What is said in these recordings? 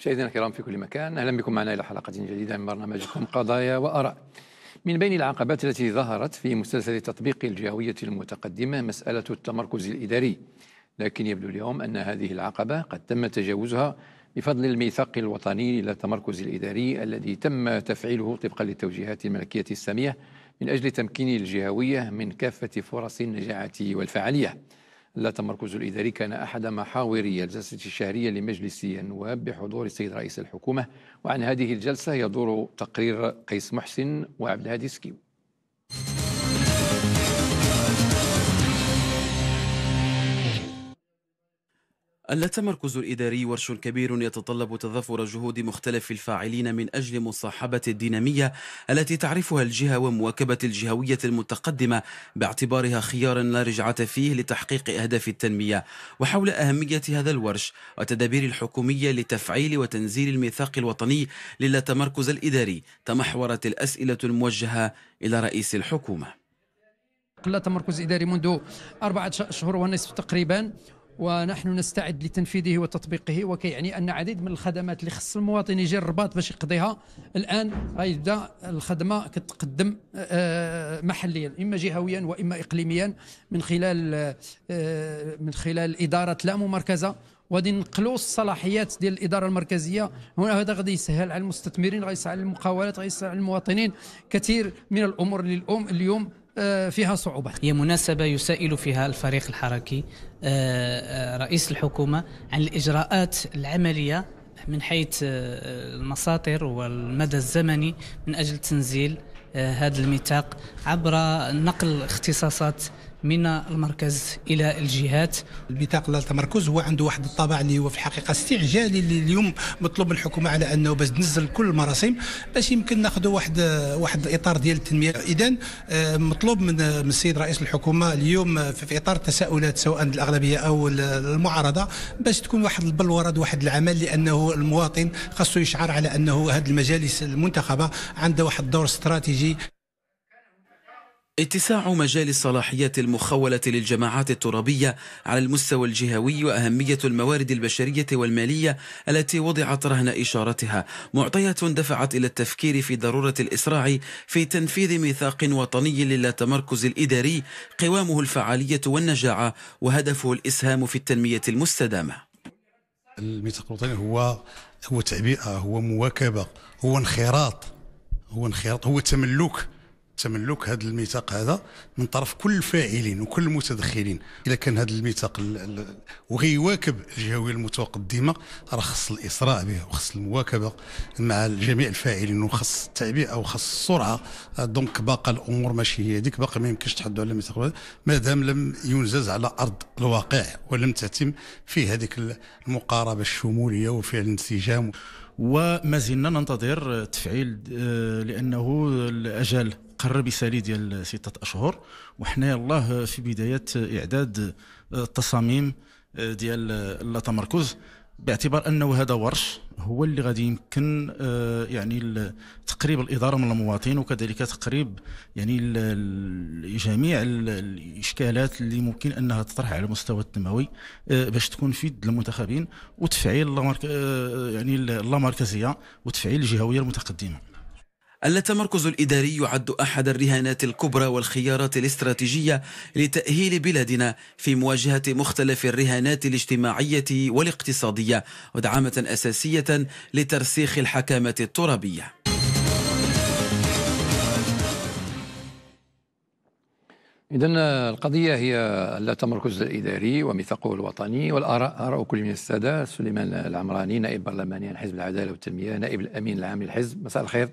مشاهدينا الكرام في كل مكان اهلا بكم معنا الى حلقه جديده من برنامجكم قضايا واراء من بين العقبات التي ظهرت في مسلسل تطبيق الجهويه المتقدمه مساله التمركز الاداري لكن يبدو اليوم ان هذه العقبه قد تم تجاوزها بفضل الميثاق الوطني للتمركز الاداري الذي تم تفعيله طبقا للتوجيهات الملكيه الساميه من اجل تمكين الجهويه من كافه فرص النجاعه والفعاليه لا تمركز الإداري كان أحد محاوري الجلسة الشهرية لمجلس النواب بحضور السيد رئيس الحكومة وعن هذه الجلسة يدور تقرير قيس محسن وعبد الهادي سكيو التمركز الإداري ورش كبير يتطلب تضافر جهود مختلف الفاعلين من أجل مصاحبة الدينامية التي تعرفها الجهة ومواكبة الجهوية المتقدمة باعتبارها خيارا لا رجعة فيه لتحقيق أهداف التنمية وحول أهمية هذا الورش وتدابير الحكومية لتفعيل وتنزيل الميثاق الوطني للتمركز الإداري تمحورت الأسئلة الموجهة إلى رئيس الحكومة قل تمركز إداري منذ أربعة شهور ونصف تقريبا ونحن نستعد لتنفيذه وتطبيقه وكيعني ان عديد من الخدمات اللي خص المواطن يجي الرباط باش يقضيها الان غيبدا الخدمه كتقدم آه، آه، محليا اما جهويا واما اقليميا من خلال آه، من خلال اداره لا ممركزه وغادي نقلوا الصلاحيات ديال الاداره المركزيه هنا هذا غادي يسهل على المستثمرين غيسهل على المقاولات غيسهل على المواطنين كثير من الامور اللي اليوم آه، فيها صعوبات هي مناسبة يسائل فيها الفريق الحركي آه، آه، رئيس الحكومة عن الإجراءات العملية من حيث المساطر والمدى الزمني من أجل تنزيل هذا الميثاق عبر نقل اختصاصات من المركز الى الجهات البطاقه التمركز هو عنده واحد الطابع اللي هو في الحقيقه استعجالي اللي اليوم مطلوب من الحكومه على انه باش تنزل كل المراسم باش يمكن ناخذ واحد واحد الاطار ديال التنميه اذا آه، مطلوب آه، من السيد رئيس الحكومه اليوم آه، في اطار التساؤلات سواء الاغلبيه او المعارضه باش تكون واحد البلوره واحد العمل لانه المواطن خاصو يشعر على انه هذه المجالس المنتخبه عندها واحد الدور استراتيجي اتساع مجال الصلاحيات المخولة للجماعات الترابية على المستوى الجهوي وأهمية الموارد البشرية والمالية التي وضعت رهن إشارتها معطيات دفعت إلى التفكير في ضرورة الإسراع في تنفيذ ميثاق وطني للتمركز الإداري قوامه الفعالية والنجاعة وهدفه الإسهام في التنمية المستدامة الميثاق الوطني هو هو تعبئة هو مواكبة هو انخراط هو انخراط هو تملك تملك هذا الميثاق هذا من طرف كل الفاعلين وكل المتدخلين اذا كان هذا الميثاق وغيواكب الجهويه المتقدمه راه خص الاسراء به وخص المواكبه مع جميع الفاعلين وخص التعبئه وخص السرعه دونك باقى الامور ماشي هي هذيك باقي ما يمكنش تحدوا على الميثاق ما دام لم ينجز على ارض الواقع ولم تتم فيه هذيك المقاربه الشموليه وفعل الانسجام وما زلنا ننتظر تفعيل آه، لانه الاجل قرر بسالي ديال ستة أشهر وحنا الله في بداية إعداد آه، التصاميم آه، ديال اللا آه، تمركز باعتبار انه هذا ورش هو اللي غادي يمكن يعني تقريب الاداره من المواطن وكذلك تقريب يعني جميع الاشكالات اللي ممكن انها تطرح على المستوى التنموي باش تكون في يد المنتخبين وتفعيل يعني اللامركزيه وتفعيل الجهويه المتقدمه التمركز الإداري يعد أحد الرهانات الكبرى والخيارات الاستراتيجية لتأهيل بلادنا في مواجهة مختلف الرهانات الاجتماعية والاقتصادية ودعامة أساسية لترسيخ الحكامة الترابية إذا القضية هي التمركز الإداري وميثاقه الوطني والآراء آراء كل من السادة سليمان العمراني نائب برلماني عن حزب العدالة والتنمية نائب الأمين العام للحزب مساء الخير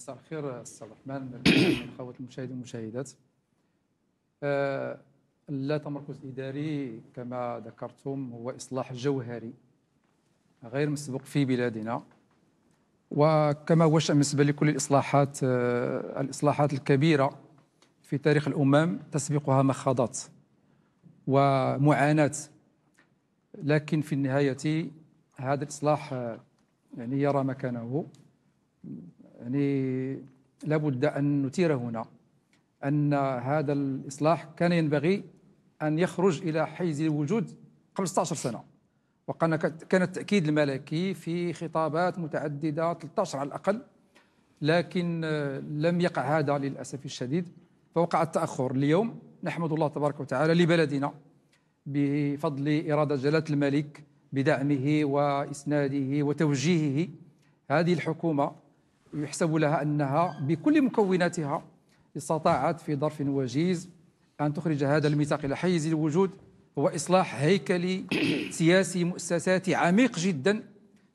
مساء الخير استاذ عبد الرحمن من المشاهدين والمشاهدات آه، لا تمركز اداري كما ذكرتم هو اصلاح جوهري غير مسبوق في بلادنا وكما هو الشأن بالنسبه لكل الاصلاحات آه، الاصلاحات الكبيره في تاريخ الامم تسبقها مخاضات ومعاناه لكن في النهايه هذا الاصلاح آه، يعني يرى مكانه يعني لابد أن نثير هنا أن هذا الإصلاح كان ينبغي أن يخرج إلى حيز الوجود قبل 16 سنة وكان كان التأكيد الملكي في خطابات متعددة 13 على الأقل لكن لم يقع هذا للأسف الشديد فوقع التأخر اليوم نحمد الله تبارك وتعالى لبلدنا بفضل إرادة جلالة الملك بدعمه وإسناده وتوجيهه هذه الحكومة يحسب لها أنها بكل مكوناتها استطاعت في ظرف وجيز أن تخرج هذا الميثاق إلى حيز الوجود هو إصلاح هيكلي سياسي مؤسساتي عميق جدا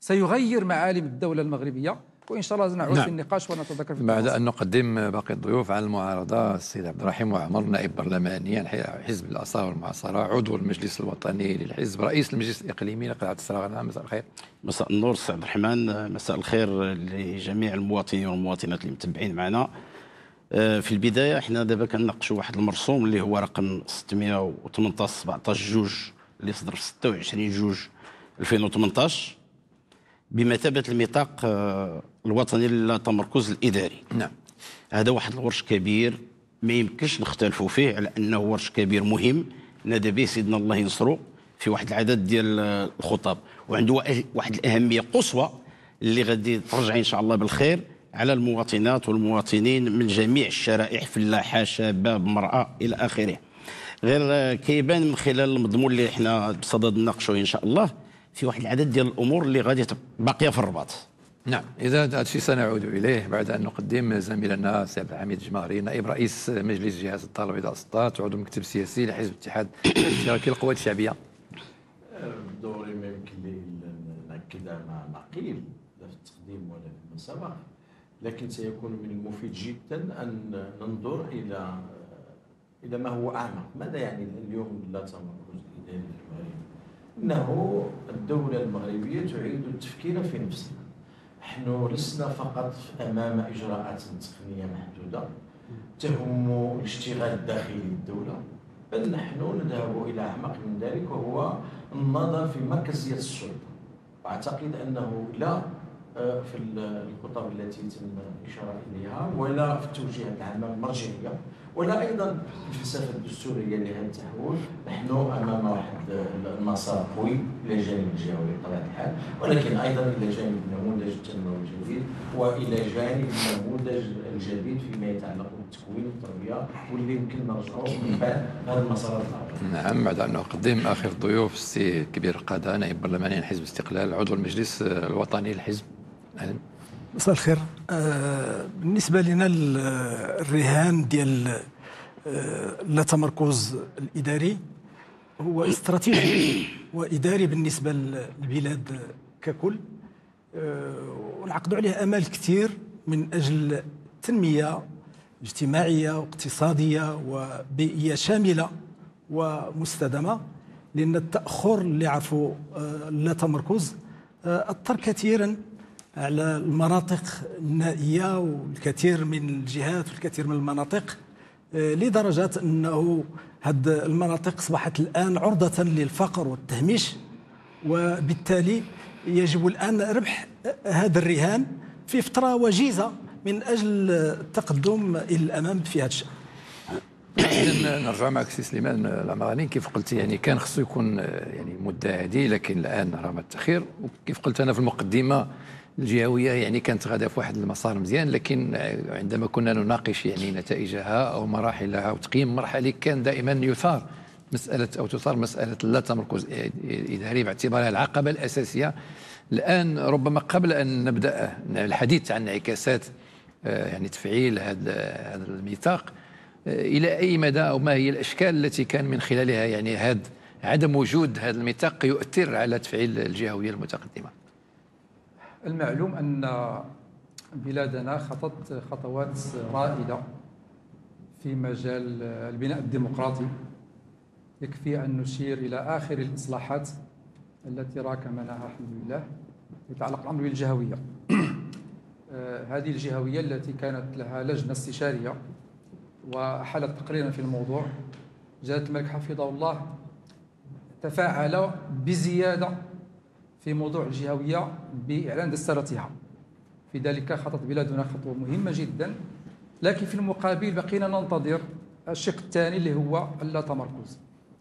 سيغير معالم الدولة المغربية وان شاء الله نعود نعم. في النقاش ونتذكر في بعد ان نقدم باقي الضيوف على المعارضه السيد عبد الرحيم وعمر نائب برلماني حزب الاصاله والمعاصره عضو المجلس الوطني للحزب رئيس المجلس الاقليمي لقلعه السراغنه مساء الخير مساء النور سي عبد الرحمن مساء الخير لجميع المواطنين والمواطنات اللي متبعين معنا آه، في البدايه احنا دابا كنناقشوا واحد المرسوم اللي هو رقم 618 17 جوج اللي صدر في 26 جوج 2018 بمثابه الميثاق آه، الوطني للتمركز الاداري نعم هذا واحد الورش كبير ما يمكنش نختلفوا فيه على انه ورش كبير مهم نادى به سيدنا الله ينصره في واحد العدد ديال آه، الخطاب وعنده واحد الاهميه قصوى اللي غادي ترجع ان شاء الله بالخير على المواطنات والمواطنين من جميع الشرائح فلاحه شابه امراه الى اخره غير آه، كيبان من خلال المضمون اللي احنا بصدد نناقشوه ان شاء الله في واحد العدد ديال الامور اللي غادي باقيه في الرباط نعم اذا هذا الشيء سنعود اليه بعد ان نقدم زميلنا سي عبد الحميد الجماهري نائب رئيس مجلس جهاز الطلبه البيضاء 16 عضو المكتب السياسي لحزب الاتحاد الاشتراكي للقوات الشعبيه بدوري ما يمكن لي ناكد على ما قيل لا في التقديم ولا في المسابقه لكن سيكون من المفيد جدا ان ننظر الى الى ما هو اعمق ماذا يعني اليوم لا تمركز اداري الجماهير انه الدوله المغربيه تعيد التفكير في نفسها نحن لسنا فقط امام اجراءات تقنيه محدوده تهم الاشتغال الداخلي للدوله بل نحن نذهب الى اعمق من ذلك وهو النظر في مركزيه السلطه واعتقد انه لا آه، في الخطب التي تم الاشاره اليها ولا في التوجيهات العامه المرجعيه ولا ايضا الفلسفه الدستوريه اللي تحول نحن امام واحد المسار قوي الى جانب الجوي بطبيعه الحال ولكن ايضا الى جانب النموذج التنموي الجديد والى جانب النموذج الجديد فيما يتعلق بالتكوين والتربيه واللي يمكن نرجعوا من بعد هذا المسار نعم بعد ان اقدم اخر الضيوف السي كبير القاده نائب برلماني حزب الاستقلال عضو المجلس الوطني للحزب اهلا مساء الخير آه، بالنسبه لنا الرهان ديال آه، لا تمركز الاداري هو استراتيجي واداري بالنسبه للبلاد ككل آه، ونعقدوا عليه امال كثير من اجل تنميه اجتماعيه واقتصاديه وبيئيه شامله ومستدامه لان التاخر اللي عرفوا لا تمركز اثر كثيرا على المناطق النائيه والكثير من الجهات والكثير من المناطق آه، لدرجه انه هذه المناطق اصبحت الان عرضه للفقر والتهميش وبالتالي يجب الان ربح هذا الرهان في فتره وجيزه من اجل التقدم الى الامام في هذا الشان نرجع معك سي سليمان العمراني كيف قلت يعني كان خصو يكون آه، يعني مده هذه لكن الان راه ما التاخير وكيف قلت انا في المقدمه الجهويه يعني كانت غاده في واحد المسار مزيان لكن عندما كنا نناقش يعني نتائجها او مراحلها وتقييم مرحلي كان دائما يثار مساله او تثار مساله لا تمركز اداري باعتبارها العقبه الاساسيه الان ربما قبل ان نبدا الحديث عن انعكاسات آه، يعني تفعيل هذا الميثاق آه، الى اي مدى او ما هي الاشكال التي كان من خلالها يعني هذا عدم وجود هذا الميثاق يؤثر على تفعيل الجهويه المتقدمه المعلوم أن بلادنا خطت خطوات رائدة في مجال البناء الديمقراطي يكفي أن نشير إلى آخر الإصلاحات التي راكمناها الحمد لله يتعلق الأمر بالجهوية هذه الجهوية التي كانت لها لجنة استشارية وحلت تقريرا في الموضوع جلالة الملك حفظه الله تفاعل بزيادة في موضوع الجهوية بإعلان دسترتها في ذلك خطت بلادنا خطوة مهمة جدا لكن في المقابل بقينا ننتظر الشق الثاني اللي هو اللا تمركز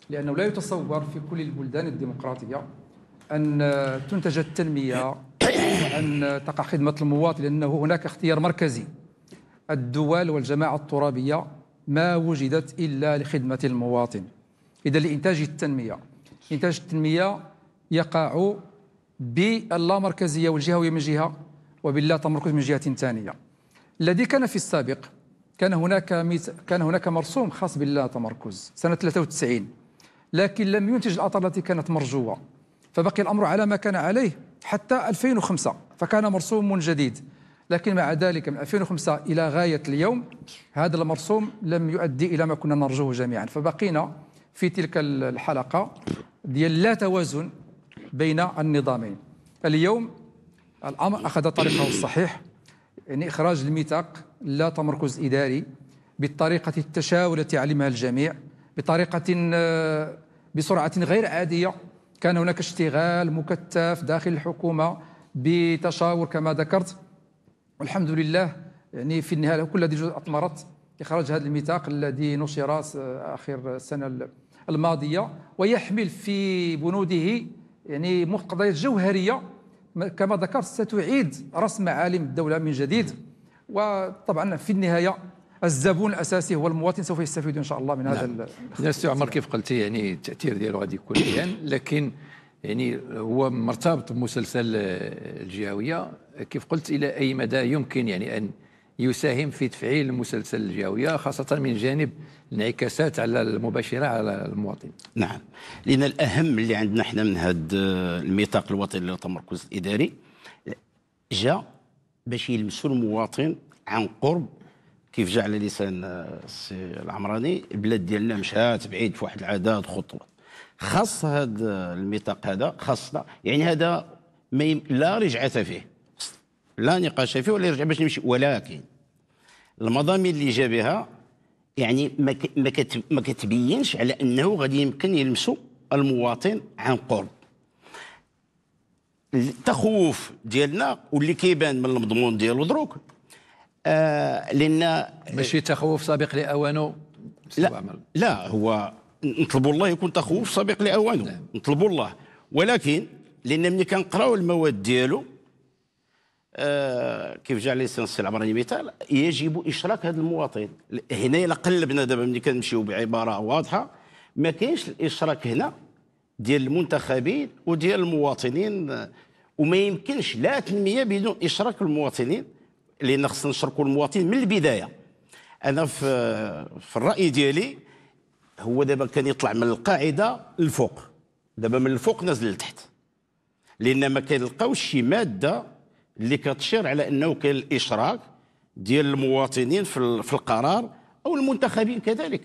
لأنه لا يتصور في كل البلدان الديمقراطية أن تنتج التنمية وأن تقع خدمة المواطن لأنه هناك اختيار مركزي الدول والجماعة الترابية ما وجدت إلا لخدمة المواطن إذا لإنتاج التنمية إنتاج التنمية يقع باللامركزيه والجهويه من جهه وباللا تمركز من جهه ثانيه الذي كان في السابق كان هناك ميت كان هناك مرسوم خاص باللا تمركز سنه 93 لكن لم ينتج الاثار التي كانت مرجوه فبقي الامر على ما كان عليه حتى 2005 فكان مرسوم جديد لكن مع ذلك من 2005 الى غايه اليوم هذا المرسوم لم يؤدي الى ما كنا نرجوه جميعا فبقينا في تلك الحلقه ديال لا توازن بين النظامين اليوم الأمر أخذ طريقه الصحيح يعني إخراج الميثاق لا تمركز إداري بالطريقة التشاور التي علمها الجميع بطريقة آه، بسرعة غير عادية كان هناك اشتغال مكثف داخل الحكومة بتشاور كما ذكرت والحمد لله يعني في النهاية كل هذه أثمرت إخراج هذا الميثاق الذي نشر آه، آخر السنة الماضية ويحمل في بنوده يعني قضايا جوهريه كما ذكرت ستعيد رسم عالم الدوله من جديد وطبعا في النهايه الزبون الاساسي هو المواطن سوف يستفيد ان شاء الله من هذا نعم. هذا عمر كيف قلتي يعني التاثير ديالو غادي يكون الان لكن يعني هو مرتبط بمسلسل آه، الجهويه كيف قلت الى اي مدى يمكن يعني ان يساهم في تفعيل المسلسل الجوية خاصة من جانب الانعكاسات على المباشرة على المواطن نعم لأن الأهم اللي عندنا احنا من هذا آه، الميثاق الوطني للتمركز الإداري جاء باش يلمسوا المواطن عن قرب كيف جاء على لسان آه، السي العمراني البلاد ديالنا مشات بعيد في واحد العدد خطوات خاص هذا آه، الميثاق هذا خاصنا يعني هذا ما لا رجعة فيه لا نقاش فيه ولا يرجع باش نمشي ولكن المضامين اللي جا بها يعني ما ما كتبينش على انه غادي يمكن يلمسوا المواطن عن قرب التخوف ديالنا واللي كيبان من المضمون ديالو دروك آه لان آه، ماشي تخوف سابق لاوانه لا لا هو نطلبوا الله يكون تخوف سابق لاوانه نعم. نطلبوا الله ولكن لان ملي كنقراو المواد ديالو آه، كيف جاء السنسل العمراني مثال يجب اشراك هذا المواطن هنا قلبنا دابا ملي كنمشيو بعباره واضحه ما كاينش الاشراك هنا ديال المنتخبين وديال المواطنين وما يمكنش لا تنميه بدون اشراك المواطنين لان خصنا نشركوا المواطنين من البدايه انا في في الراي ديالي هو دابا كان يطلع من القاعده للفوق دابا من الفوق نازل لتحت لان ما كنلقاوش شي ماده اللي كتشير على انه كاين الاشراك ديال المواطنين في القرار او المنتخبين كذلك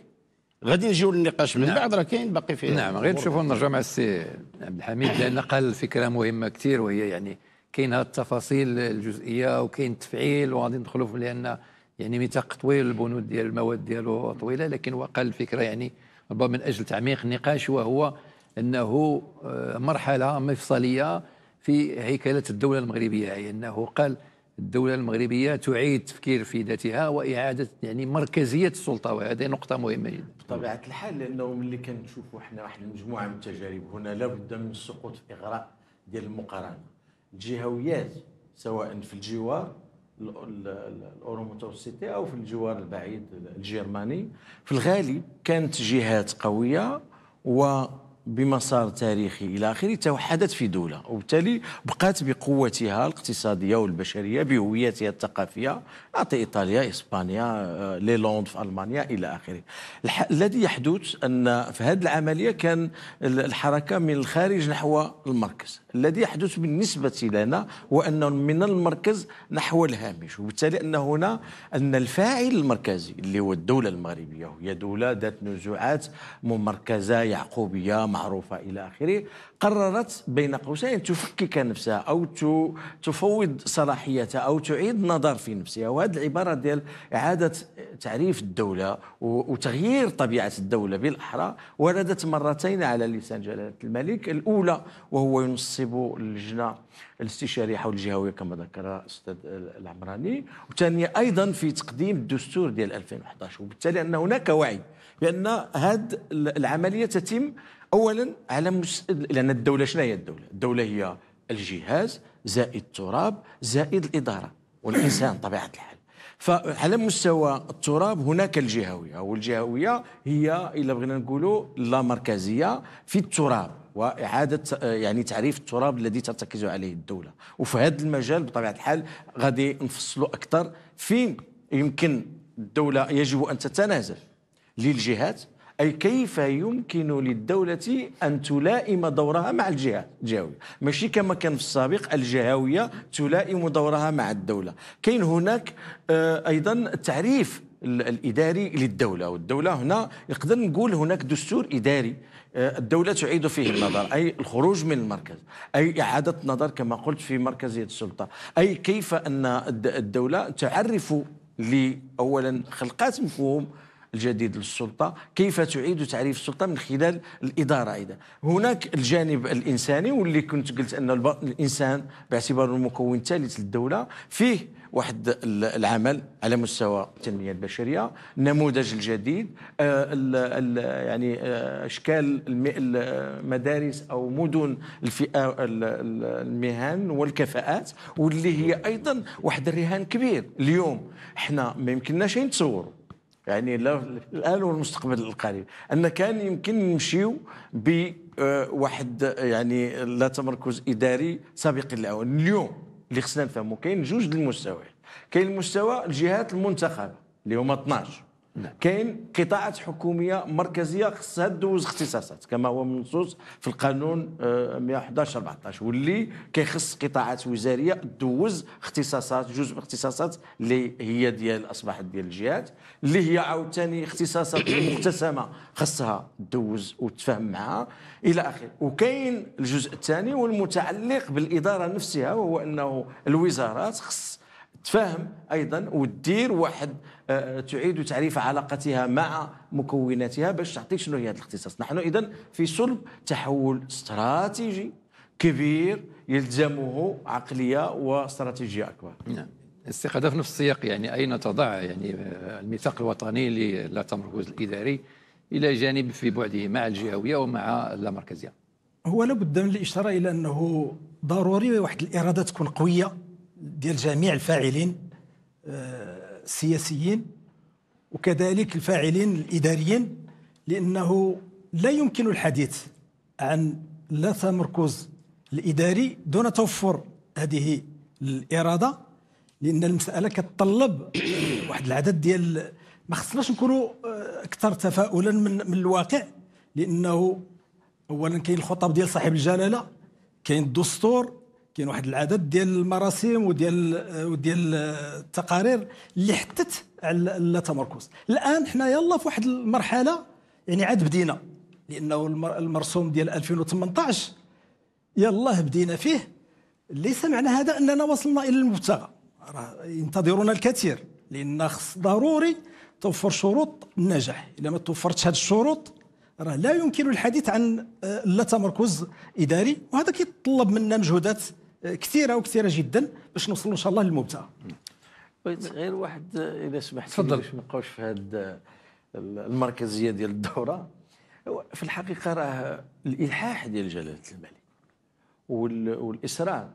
غادي نجيو للنقاش من نعم. بعد راه كاين باقي فيه نعم غير نشوفوا نرجع مع السي عبد الحميد لان قال فكره مهمه كثير وهي يعني كاين هاد التفاصيل الجزئيه وكاين التفعيل وغادي ندخلوا في لان يعني ميثاق طويل البنود ديال المواد ديالو طويله لكن هو قال الفكره يعني ربما من اجل تعميق النقاش وهو انه آه، مرحله مفصليه في هيكلة الدولة المغربية يعني أنه قال الدولة المغربية تعيد تفكير في ذاتها وإعادة يعني مركزية السلطة وهذه نقطة مهمة جدا بطبيعة الحال لأنه ملي كنشوفوا حنا واحد المجموعة من التجارب هنا لابد من السقوط في إغراء ديال المقارنة الجهويات سواء في الجوار الاورو متوسطي او في الجوار البعيد الجرماني في الغالب كانت جهات قويه و بمسار تاريخي إلى آخره توحدت في دولة وبالتالي بقات بقوتها الاقتصادية والبشرية بهويتها الثقافية أعطي إيطاليا إسبانيا آه، لي لوند في ألمانيا إلى آخره الذي يحدث أن في هذه العملية كان الحركة من الخارج نحو المركز الذي يحدث بالنسبة لنا هو أنه من المركز نحو الهامش وبالتالي أن هنا أن الفاعل المركزي اللي هو الدولة المغربية وهي دولة ذات نزوعات ممركزة يعقوبية معروفة إلى آخره قررت بين قوسين تفكك نفسها أو تفوض صلاحيتها أو تعيد النظر في نفسها وهذه العبارة ديال إعادة تعريف الدولة وتغيير طبيعة الدولة بالأحرى وردت مرتين على لسان جلالة الملك الأولى وهو ينصب اللجنة الاستشارية حول الجهوية كما ذكر الأستاذ العمراني والثانية أيضا في تقديم الدستور ديال 2011 وبالتالي أن هناك وعي بأن هذه العملية تتم اولا على مس... لان الدوله شنو هي الدوله؟ الدوله هي الجهاز زائد التراب زائد الاداره والانسان طبيعه الحال فعلى مستوى التراب هناك الجهويه والجهويه هي الا بغينا نقولوا لا مركزيه في التراب واعاده يعني تعريف التراب الذي ترتكز عليه الدوله وفي هذا المجال بطبيعه الحال غادي نفصلوا اكثر فين يمكن الدوله يجب ان تتنازل للجهات أي كيف يمكن للدولة أن تلائم دورها مع الجهة الجهوية ماشي كما كان في السابق الجهوية تلائم دورها مع الدولة كاين هناك آه، أيضا تعريف الاداري للدوله والدوله هنا نقدر نقول هناك دستور اداري آه، الدولة تعيد فيه النظر أي الخروج من المركز أي إعادة النظر كما قلت في مركزية السلطة أي كيف أن الدولة تعرف لأولا خلقات مفهوم الجديد للسلطه كيف تعيد تعريف السلطه من خلال الاداره اذا هناك الجانب الانساني واللي كنت قلت ان الانسان باعتباره المكون الثالث للدوله فيه واحد العمل على مستوى التنميه البشريه النموذج الجديد الـ آه، الـ يعني آه، اشكال المدارس او مدن الفئه المهن والكفاءات واللي هي ايضا واحد الرهان كبير اليوم حنا ما يمكنناش نتصوروا يعني الان والمستقبل القريب ان كان يمكن نمشيو بواحد آه، يعني لا تمركز اداري سابق الاول اليوم اللي خصنا نفهموا كاين جوج المستويات كاين المستوى الجهات المنتخبه اللي هما 12 نعم. كاين قطاعات حكوميه مركزيه خصها تدوز اختصاصات كما هو منصوص في القانون 111 آه، 14 واللي كيخص قطاعات وزاريه تدوز اختصاصات جزء من اختصاصات اللي هي ديال اصبحت ديال الجهات اللي هي عاوتاني اختصاصات مقتسمه خصها تدوز وتتفاهم معها الى اخره وكاين الجزء الثاني والمتعلق بالاداره نفسها وهو انه الوزارات خص تفهم ايضا وتدير واحد تعيد تعريف علاقتها مع مكوناتها باش تعطي شنو هي هذا الاختصاص نحن اذا في صلب تحول استراتيجي كبير يلزمه عقليه واستراتيجيه اكبر نعم في نفس السياق يعني اين تضع يعني آه، الميثاق الوطني للا تمركز الاداري الى جانب في بعده مع الجهويه ومع اللامركزيه هو لابد من الاشاره الى انه ضروري واحد الاراده تكون قويه ديال جميع الفاعلين آه، السياسيين وكذلك الفاعلين الإداريين لأنه لا يمكن الحديث عن لا تمركز الإداري دون توفر هذه الإرادة لأن المسألة كتطلب واحد العدد ديال ما خصناش نكونوا آه، أكثر تفاؤلا من, من الواقع لأنه أولا كاين الخطب ديال صاحب الجلالة كاين الدستور كاين واحد العدد ديال المراسيم وديال وديال التقارير اللي حتت على التمركز الان حنا يلا في واحد المرحله يعني عاد بدينا لانه المرسوم ديال 2018 يلا بدينا فيه ليس معنى هذا اننا وصلنا الى المبتغى راه ينتظرنا الكثير لان خص ضروري توفر شروط النجاح الا ما توفرتش هذه الشروط راه لا يمكن الحديث عن آه، لا تمركز اداري وهذا كيتطلب منا مجهودات كثيره وكثيره جدا باش نوصلوا ان شاء الله للمبتغى بغيت غير واحد اذا سمحت تفضل باش نبقاوش في هذا المركزيه ديال الدوره في الحقيقه راه الالحاح ديال جلاله الملك والاسراء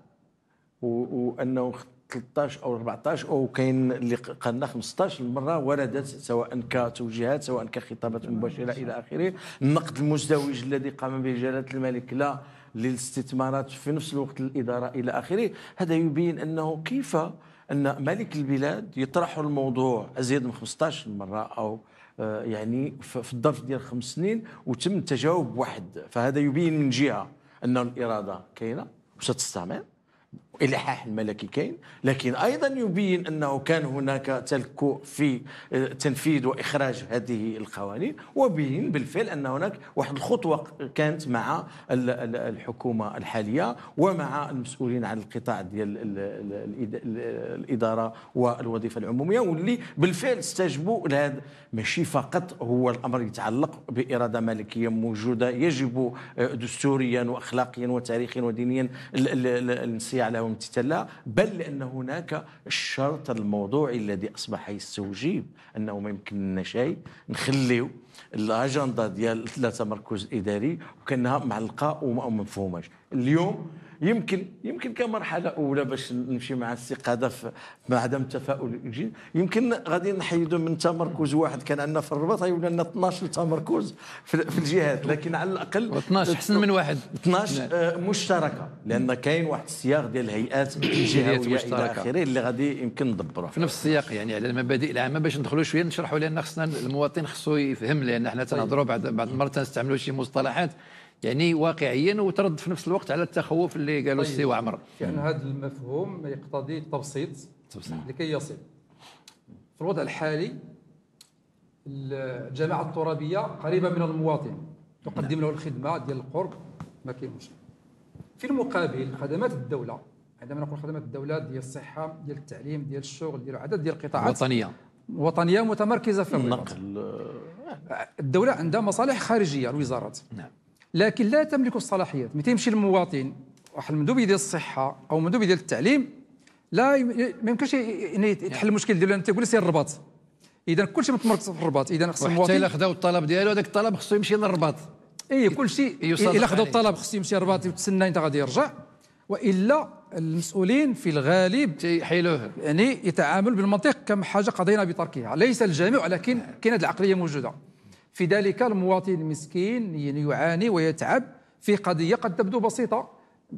وانه 13 او 14 او كاين اللي قالنا 15 مره وردت سواء كتوجيهات سواء كخطابات مباشره الى اخره النقد المزدوج الذي قام به جلاله الملك لا للاستثمارات في نفس الوقت الإدارة إلى آخره هذا يبين أنه كيف أن ملك البلاد يطرح الموضوع أزيد من 15 مرة أو آه، يعني في الظرف ديال خمس سنين وتم تجاوب واحد فهذا يبين من جهة أن الإرادة كاينة وستستمر الحاح الملكي كاين لكن ايضا يبين انه كان هناك تلكؤ في تنفيذ واخراج هذه القوانين وبين بالفعل ان هناك واحد الخطوه كانت مع الحكومه الحاليه ومع المسؤولين عن القطاع ديال الاداره والوظيفه العموميه واللي بالفعل استجبوا لهذا ماشي فقط هو الامر يتعلق باراده ملكيه موجوده يجب دستوريا واخلاقيا وتاريخيا ودينيا الانصياع له أو بل لأن هناك الشرط الموضوعي الذي أصبح يستوجب أنه ما لنا شيء نخليو الاجنده ديال لا تمركز اداري وكانها معلقه وما مفهوماش اليوم يمكن يمكن كمرحله اولى باش نمشي مع الاستقاده مع عدم التفاؤل يمكن غادي نحيدوا من تمركز واحد كان عندنا في الرباط غيولي لنا 12 تمركز في الجهات لكن على الاقل 12 احسن من واحد 12 نعم. آه، مشتركه لان كاين واحد السياق ديال الهيئات الجهويه الى اخره اللي غادي يمكن ندبروه في نفس السياق يعني على المبادئ العامه باش ندخلوا شويه نشرحوا لان خصنا المواطن خصو يفهم لان حنا تنهضروا بعد بعض المرات تنستعملوا شي مصطلحات يعني واقعيا وترد في نفس الوقت على التخوف اللي قالوا طيب. السي وعمر يعني هذا المفهوم يقتضي التبسيط لكي يصل في الوضع الحالي الجماعه الترابيه قريبه من المواطن تقدم له الخدمه ديال القرب ما كاين مشكل في المقابل خدمات الدوله عندما نقول خدمات الدوله ديال الصحه ديال التعليم ديال الشغل ديال عدد ديال القطاعات وطنية وطنيه متمركزه في النقل الدوله عندها مصالح خارجيه الوزارات نعم لكن لا تملك الصلاحيات ملي تيمشي المواطن واحد المندوب ديال الصحه او مندوب ديال التعليم لا ما يمكنش يتحل المشكل ديالو انت تقول سير الرباط اذا كلشي متمركز في الرباط اذا خص المواطن حتى الا خداو الطلب ديالو هذاك الطلب خصو يمشي للرباط اي كلشي إيه، الا خداو الطلب خصو يمشي للرباط يتسنى انت غادي يرجع والا المسؤولين في الغالب تيحيلوه يعني يتعامل بالمنطق كم حاجه قضينا بتركها ليس الجميع ولكن كاين هذه العقليه موجوده في ذلك المواطن المسكين يعني يعاني ويتعب في قضية قد تبدو بسيطة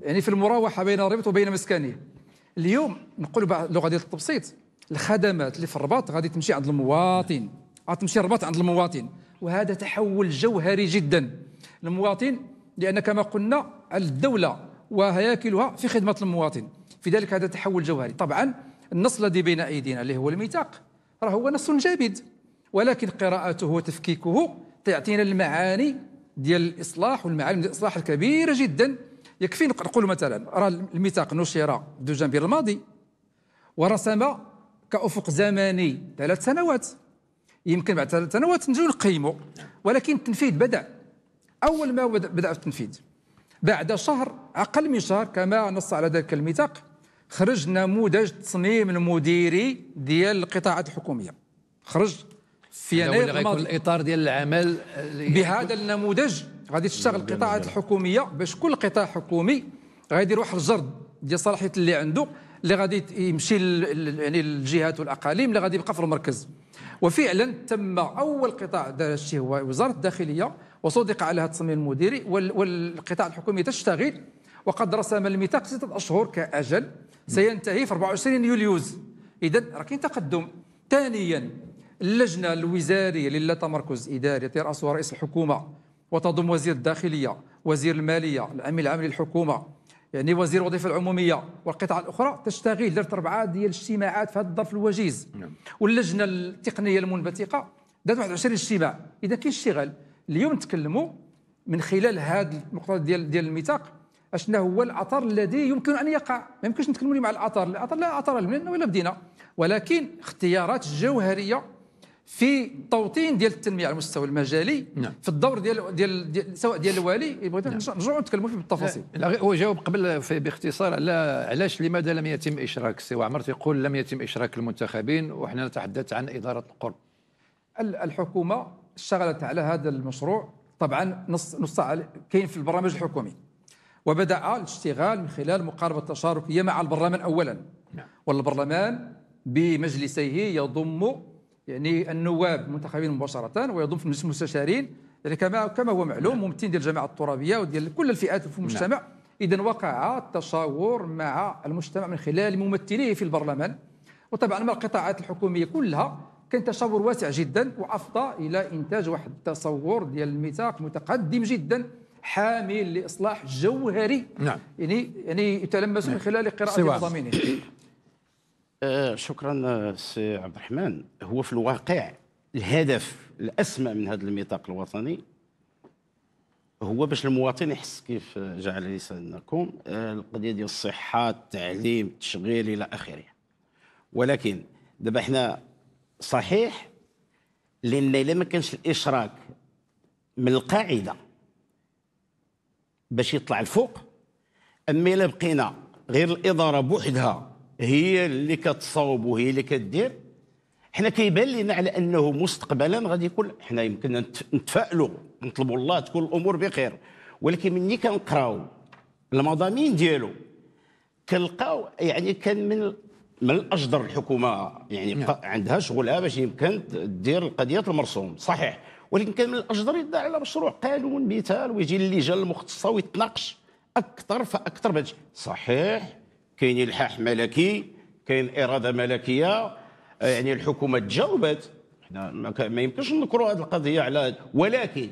يعني في المراوحة بين الربط وبين مسكنه اليوم نقول لغة ديال التبسيط الخدمات اللي في الرباط غادي تمشي عند المواطن غتمشي الرباط عند المواطن وهذا تحول جوهري جدا المواطن لأن كما قلنا الدولة وهياكلها في خدمة المواطن في ذلك هذا تحول جوهري طبعا النص الذي بين أيدينا اللي هو الميثاق راه هو نص جامد ولكن قراءته وتفكيكه تعطينا المعاني ديال الإصلاح والمعالم ديال الإصلاح الكبيرة جدا يكفي نقول مثلا راه الميثاق نشر دو جانفي الماضي ورسم كأفق زمني ثلاث سنوات يمكن بعد ثلاث سنوات نجيو نقيمو ولكن التنفيذ بدا اول ما بدا التنفيذ بعد شهر اقل من شهر كما نص على ذلك الميثاق خرج نموذج تصميم المديري ديال القطاعات الحكوميه خرج في يناير غيكون الاطار ديال العمل بهذا النموذج غادي تشتغل القطاعات الحكوميه باش كل قطاع حكومي غيدير واحد الجرد ديال صلاحيه اللي عنده اللي غادي يمشي يعني للجهات والاقاليم اللي غادي يبقى في المركز وفعلا تم اول قطاع دار الشيء هو وزاره الداخليه وصدق على هذا التصميم المديري والقطاع الحكومي تشتغل وقد رسم الميثاق سته اشهر كاجل سينتهي في 24 يوليوز اذا راه كاين تقدم ثانيا اللجنة الوزارية للا تمركز إداري ترأسها رئيس الحكومة وتضم وزير الداخلية وزير المالية العميل العام للحكومة يعني وزير الوظيفة العمومية والقطاع الأخرى تشتغل درت أربعة ديال الاجتماعات في هذا الظرف الوجيز نعم. واللجنة التقنية المنبثقة دارت 21 اجتماع إذا كاين اشتغال اليوم نتكلموا من خلال هذا النقطه ديال ديال الميثاق اشنا هو الاثر الذي يمكن ان يقع ما يمكنش نتكلموا مع الاثر الاثر لا اثر لنا ولا بدينا ولكن اختيارات جوهريه في توطين ديال التنميه على المستوى المجالي نعم. في الدور ديال ديال, ديال سواء ديال الوالي إيه، بغيت نعم. نرجعوا نتكلموا فيه بالتفاصيل لا هو جاوب قبل في باختصار على علاش لماذا لم يتم اشراك سي عمر تيقول لم يتم اشراك المنتخبين وحنا نتحدث عن اداره القرب الحكومه اشتغلت على هذا المشروع طبعا نص نص كاين في البرنامج الحكومي وبدا الاشتغال من خلال مقاربه تشاركيه مع البرلمان اولا نعم. والبرلمان بمجلسيه يضم يعني النواب منتخبين مباشره ويضم في مجلس المستشارين يعني كما كما هو معلوم نعم. ممثلين ديال الجماعه الترابيه وديال كل الفئات في المجتمع نعم. اذا وقع التشاور مع المجتمع من خلال ممثليه في البرلمان وطبعا مع القطاعات الحكوميه كلها كان تشاور واسع جدا وافضى الى انتاج واحد التصور ديال الميثاق متقدم جدا حامل لاصلاح جوهري نعم يعني يعني يتلمس نعم. من خلال قراءه مضامينه آه شكرا آه، سي عبد الرحمن هو في الواقع الهدف الاسمى من هذا الميثاق الوطني هو باش المواطن يحس كيف جعل لسانكم آه، القضيه ديال الصحه التعليم التشغيل الى اخره ولكن دابا حنا صحيح لان الا ما كانش الاشراك من القاعده باش يطلع الفوق اما الا بقينا غير الاداره بوحدها هي اللي كتصوب وهي اللي كدير حنا كيبان لنا على انه مستقبلا غادي يكون حنا يمكن نتفائلوا نطلبوا الله تكون الامور بخير ولكن ملي كنقراو المضامين ديالو كنلقاو يعني كان من من الاجدر الحكومه يعني نعم. عندها شغلها باش يمكن تدير القضيه المرسوم صحيح ولكن كان من الاجدر يدعى على مشروع قانون مثال ويجي اللجان المختصه ويتناقش اكثر فاكثر بهذا صحيح كاين الحاح ملكي كاين اراده ملكيه آه، يعني الحكومه تجاوبت حنا ما يمكنش نذكروا هذه القضيه على ولكن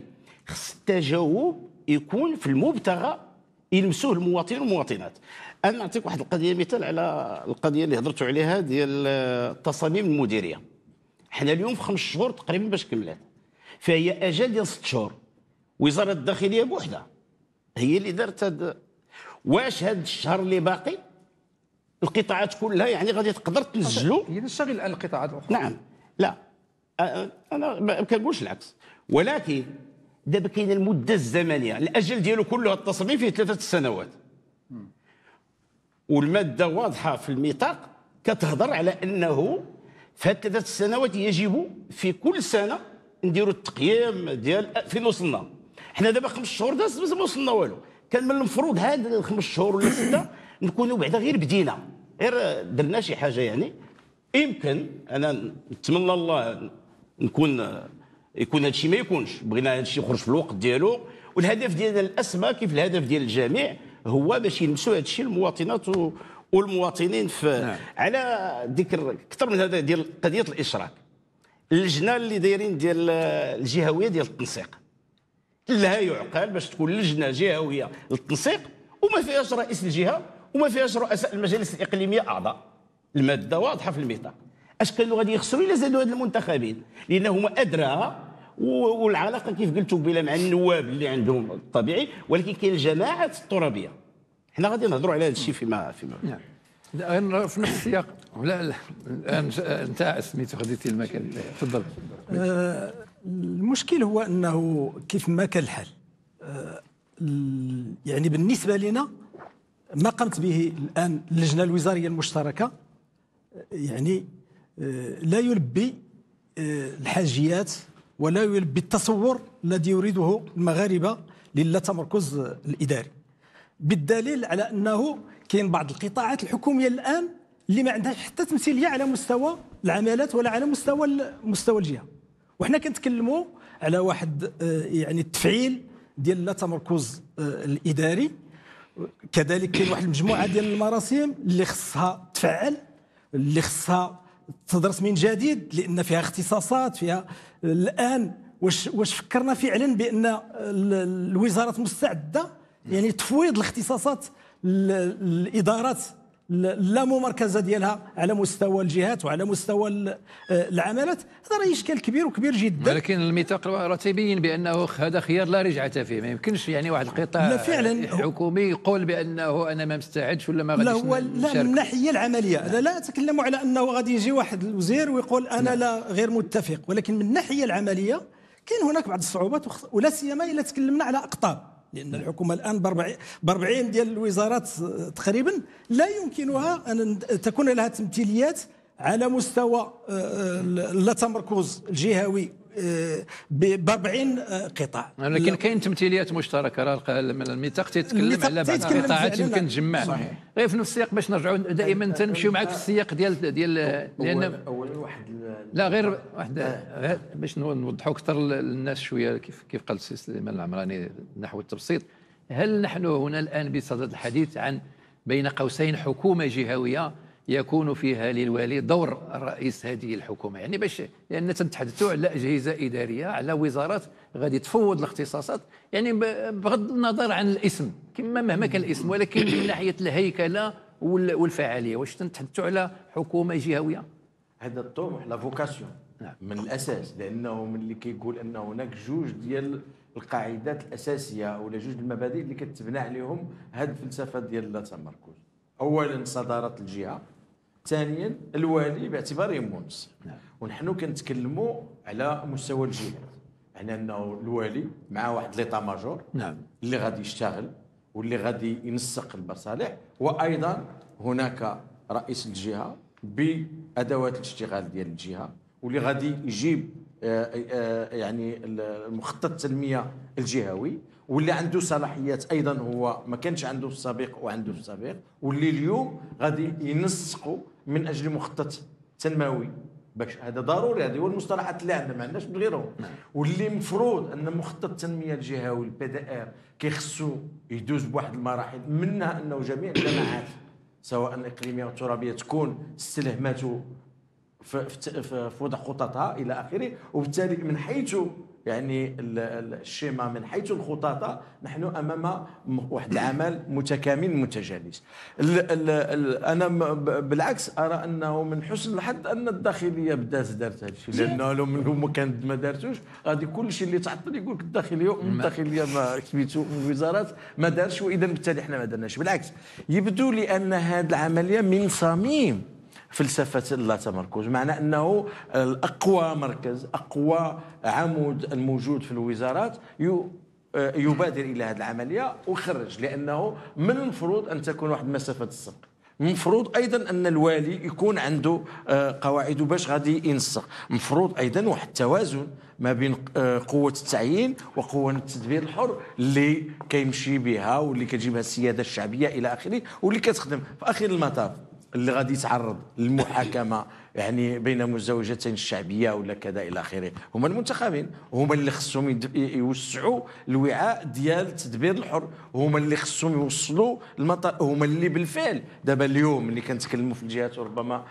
خص التجاوب يكون في المبتغى يلمسوه المواطنين والمواطنات انا نعطيك واحد القضيه مثال على القضيه اللي هضرتوا عليها ديال التصاميم المديريه حنا اليوم في خمس شهور تقريبا باش كملات فهي اجل ديال ست شهور وزاره الداخليه بوحدها هي اللي دارت هاد واش هاد الشهر اللي باقي القطاعات كلها يعني غادي تقدر تنزلوا ينشغل الان القطاعات الاخرى نعم لا انا ما كنقولش العكس ولكن دابا كاين المده الزمنيه الاجل ديالو كله التصميم فيه ثلاثه سنوات والماده واضحه في الميثاق كتهضر على انه في ثلاثه السنوات يجب في كل سنه نديروا التقييم ديال فين وصلنا حنا دابا خمس شهور داز ما وصلنا والو كان من المفروض هذا الخمس شهور ولا سته نكونوا بعدا غير بدينا غير درنا شي حاجه يعني يمكن انا نتمنى الله نكون يكون هادشي ما يكونش بغينا هادشي يخرج في الوقت ديالو والهدف ديالنا الاسمى كيف الهدف ديال الجميع هو باش يلمسوا هادشي المواطنات والمواطنين في نعم. على ذكر اكثر من هذا ديال قضيه الاشراك اللجنه اللي دايرين ديال الجهويه ديال التنسيق لا يعقل باش تكون لجنه جهويه للتنسيق وما فيهاش رئيس الجهه وما فيهاش رؤساء المجالس الاقليميه اعضاء الماده واضحه في الميثاق اش كانوا غادي يخسروا الا زادوا هاد المنتخبين لان هما ادرى والعلاقه كيف قلت بلا مع النواب اللي عندهم الطبيعي ولكن كاين الجماعات الترابيه حنا غادي نهضروا على هذا الشيء فيما فيما نعم الان في نفس السياق لا لا الان انت سميتو خديتي المكان تفضل آه، المشكل هو انه كيف ما كان الحال آه، يعني بالنسبه لنا ما قامت به الآن اللجنة الوزارية المشتركة يعني آه، لا يلبي آه، الحاجيات ولا يلبي التصور الذي يريده المغاربة للا تمركز الإداري بالدليل على أنه كاين بعض القطاعات الحكومية الآن اللي ما عندهاش حتى تمثيليه على مستوى العمالات ولا على مستوى مستوى الجهه وحنا كنتكلموا على واحد آه، يعني التفعيل ديال التمركز تمركز الاداري كذلك كاين واحد المجموعه ديال المراسم اللي خصها تفعل اللي خصها تدرس من جديد لان فيها اختصاصات فيها الان واش واش فكرنا فعلا بان الوزارات مستعده يعني تفويض الاختصاصات الادارات ممركزه ديالها على مستوى الجهات وعلى مستوى آه، العملات هذا راه اشكال كبير وكبير جدا ولكن الميثاق راه تيبين بانه هذا خيار لا رجعه فيه ما يمكنش يعني واحد القطاع لا فعلا حكومي يقول بانه انا ما مستعدش ولا ما غاديش لا هو لا من الناحيه العمليه انا نعم. لا اتكلم على انه غادي يجي واحد الوزير ويقول انا نعم. لا غير متفق ولكن من الناحيه العمليه كاين هناك بعض الصعوبات ولا سيما الا تكلمنا على اقطاب لان الحكومه الان ب 40 ديال الوزارات تقريبا لا يمكنها ان تكون لها تمثيليات على مستوى التمركز آه، آه، الجهوي ب 40 آه، قطاع لكن كاين تمثيليات مشتركه راه من الميثاق تيتكلم على بعض القطاعات يمكن تجمع غير في نفس السياق باش نرجعوا دائما تنمشيو معك في السياق ديال ديال لان اولا واحد لا غير آه. واحد باش نوضحوا اكثر للناس شويه كيف كيف قال السي سليمان العمراني نحو التبسيط هل نحن هنا الان بصدد الحديث عن بين قوسين حكومه جهويه يكون فيها للوالي دور رئيس هذه الحكومه يعني باش لان يعني تنتحدثوا على اجهزه اداريه على وزارات غادي تفوض الاختصاصات يعني بغض النظر عن الاسم كما مهما كان الاسم ولكن من ناحيه الهيكله والفعاليه واش تنتحدثوا على حكومه جهويه هذا الطموح لا فوكاسيون نعم. من الاساس لانه من اللي كيقول ان هناك جوج ديال القاعدات الاساسيه ولا جوج المبادئ اللي كتبنى عليهم هذه الفلسفه ديال التمركز اولا صداره الجهه ثانيا الوالي باعتباره مونس نعم. ونحن كنتكلموا على مستوى الجهاد على يعني انه الوالي مع واحد ليطا ماجور نعم اللي غادي يشتغل واللي غادي ينسق المصالح وايضا هناك رئيس الجهه بادوات الاشتغال ديال الجهه واللي غادي يجيب آه، آه، آه، يعني المخطط التنميه الجهوي واللي عنده صلاحيات ايضا هو ما كانش عنده في السابق وعنده في السابق واللي اليوم غادي ينسقوا من اجل مخطط تنموي باش هذا ضروري هذه هو المصطلحات اللي عندنا ما عندناش من غيرهم واللي مفروض ان مخطط التنميه الجهوي البي دي ار كيخصو يدوز بواحد المراحل منها انه جميع الجماعات سواء الاقليميه او الترابيه تكون استلهمته في في, في وضع خططها الى اخره وبالتالي من حيث يعني الشيما من حيث الخطاطة نحن أمام واحد العمل متكامل متجانس أنا بالعكس أرى أنه من حسن الحظ أن الداخلية بدات دارت هذا الشيء لأنه لو من هما كانت ما دارتوش غادي كل شيء اللي تعطل يقول لك الداخلية الداخلية ما سميتو الوزارات ما دارش وإذا بالتالي إحنا ما درناش بالعكس يبدو لي أن هذه العملية من صميم فلسفه اللا تمركز معنى انه الاقوى مركز اقوى عمود الموجود في الوزارات آه، يبادر الى هذه العمليه ويخرج لانه من المفروض ان تكون واحد مسافه السبق مفروض ايضا ان الوالي يكون عنده آه، قواعد باش غادي ينسق مفروض ايضا واحد التوازن ما بين آه، قوه التعيين وقوه التدبير الحر اللي كيمشي بها واللي كتجيبها السياده الشعبيه الى اخره واللي كتخدم في اخر المطاف اللي غادي يتعرض للمحاكمه يعني بين مزوجتين الشعبيه ولا كذا الى اخره هما المنتخبين هما اللي خصهم يوسعوا الوعاء ديال التدبير الحر هما اللي خصهم يوصلوا المطار هما اللي بالفعل دابا اليوم اللي كنتكلموا في الجهات وربما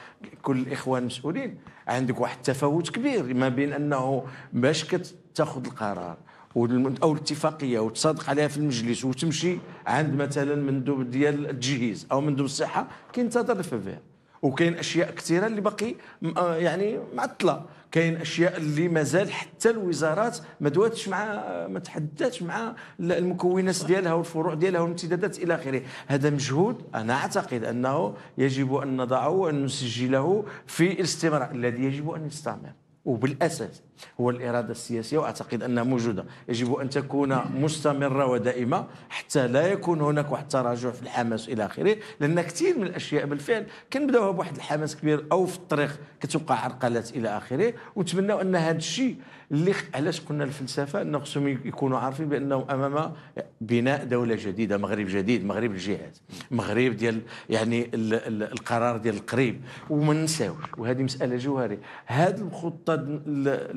كل الاخوان المسؤولين عندك واحد التفاوت كبير ما بين انه باش كتاخذ القرار او الاتفاقيه وتصادق عليها في المجلس وتمشي عند مثلا مندوب ديال التجهيز او مندوب الصحه كينتظر الفافير وكاين اشياء كثيره اللي باقي آه، يعني معطله كاين اشياء اللي مازال حتى الوزارات ما دواتش مع ما تحداتش مع المكونات ديالها والفروع ديالها والامتدادات الى اخره هذا مجهود انا اعتقد انه يجب ان نضعه وان نسجله في الاستمرار الذي يجب ان يستمر وبالاساس هو الإرادة السياسية وأعتقد أنها موجودة يجب أن تكون مستمرة ودائمة حتى لا يكون هناك واحد التراجع في الحماس إلى آخره لأن كثير من الأشياء بالفعل كنبداوها بواحد الحماس كبير أو في الطريق كتوقع عرقلات إلى آخره ونتمناو أن هذا الشيء اللي علاش قلنا الفلسفة أنه خصهم يكونوا عارفين بأنهم أمام بناء دولة جديدة مغرب جديد مغرب الجهاد مغرب ديال يعني القرار ديال القريب وما ننساوش وهذه مسألة جوهرية هذه الخطة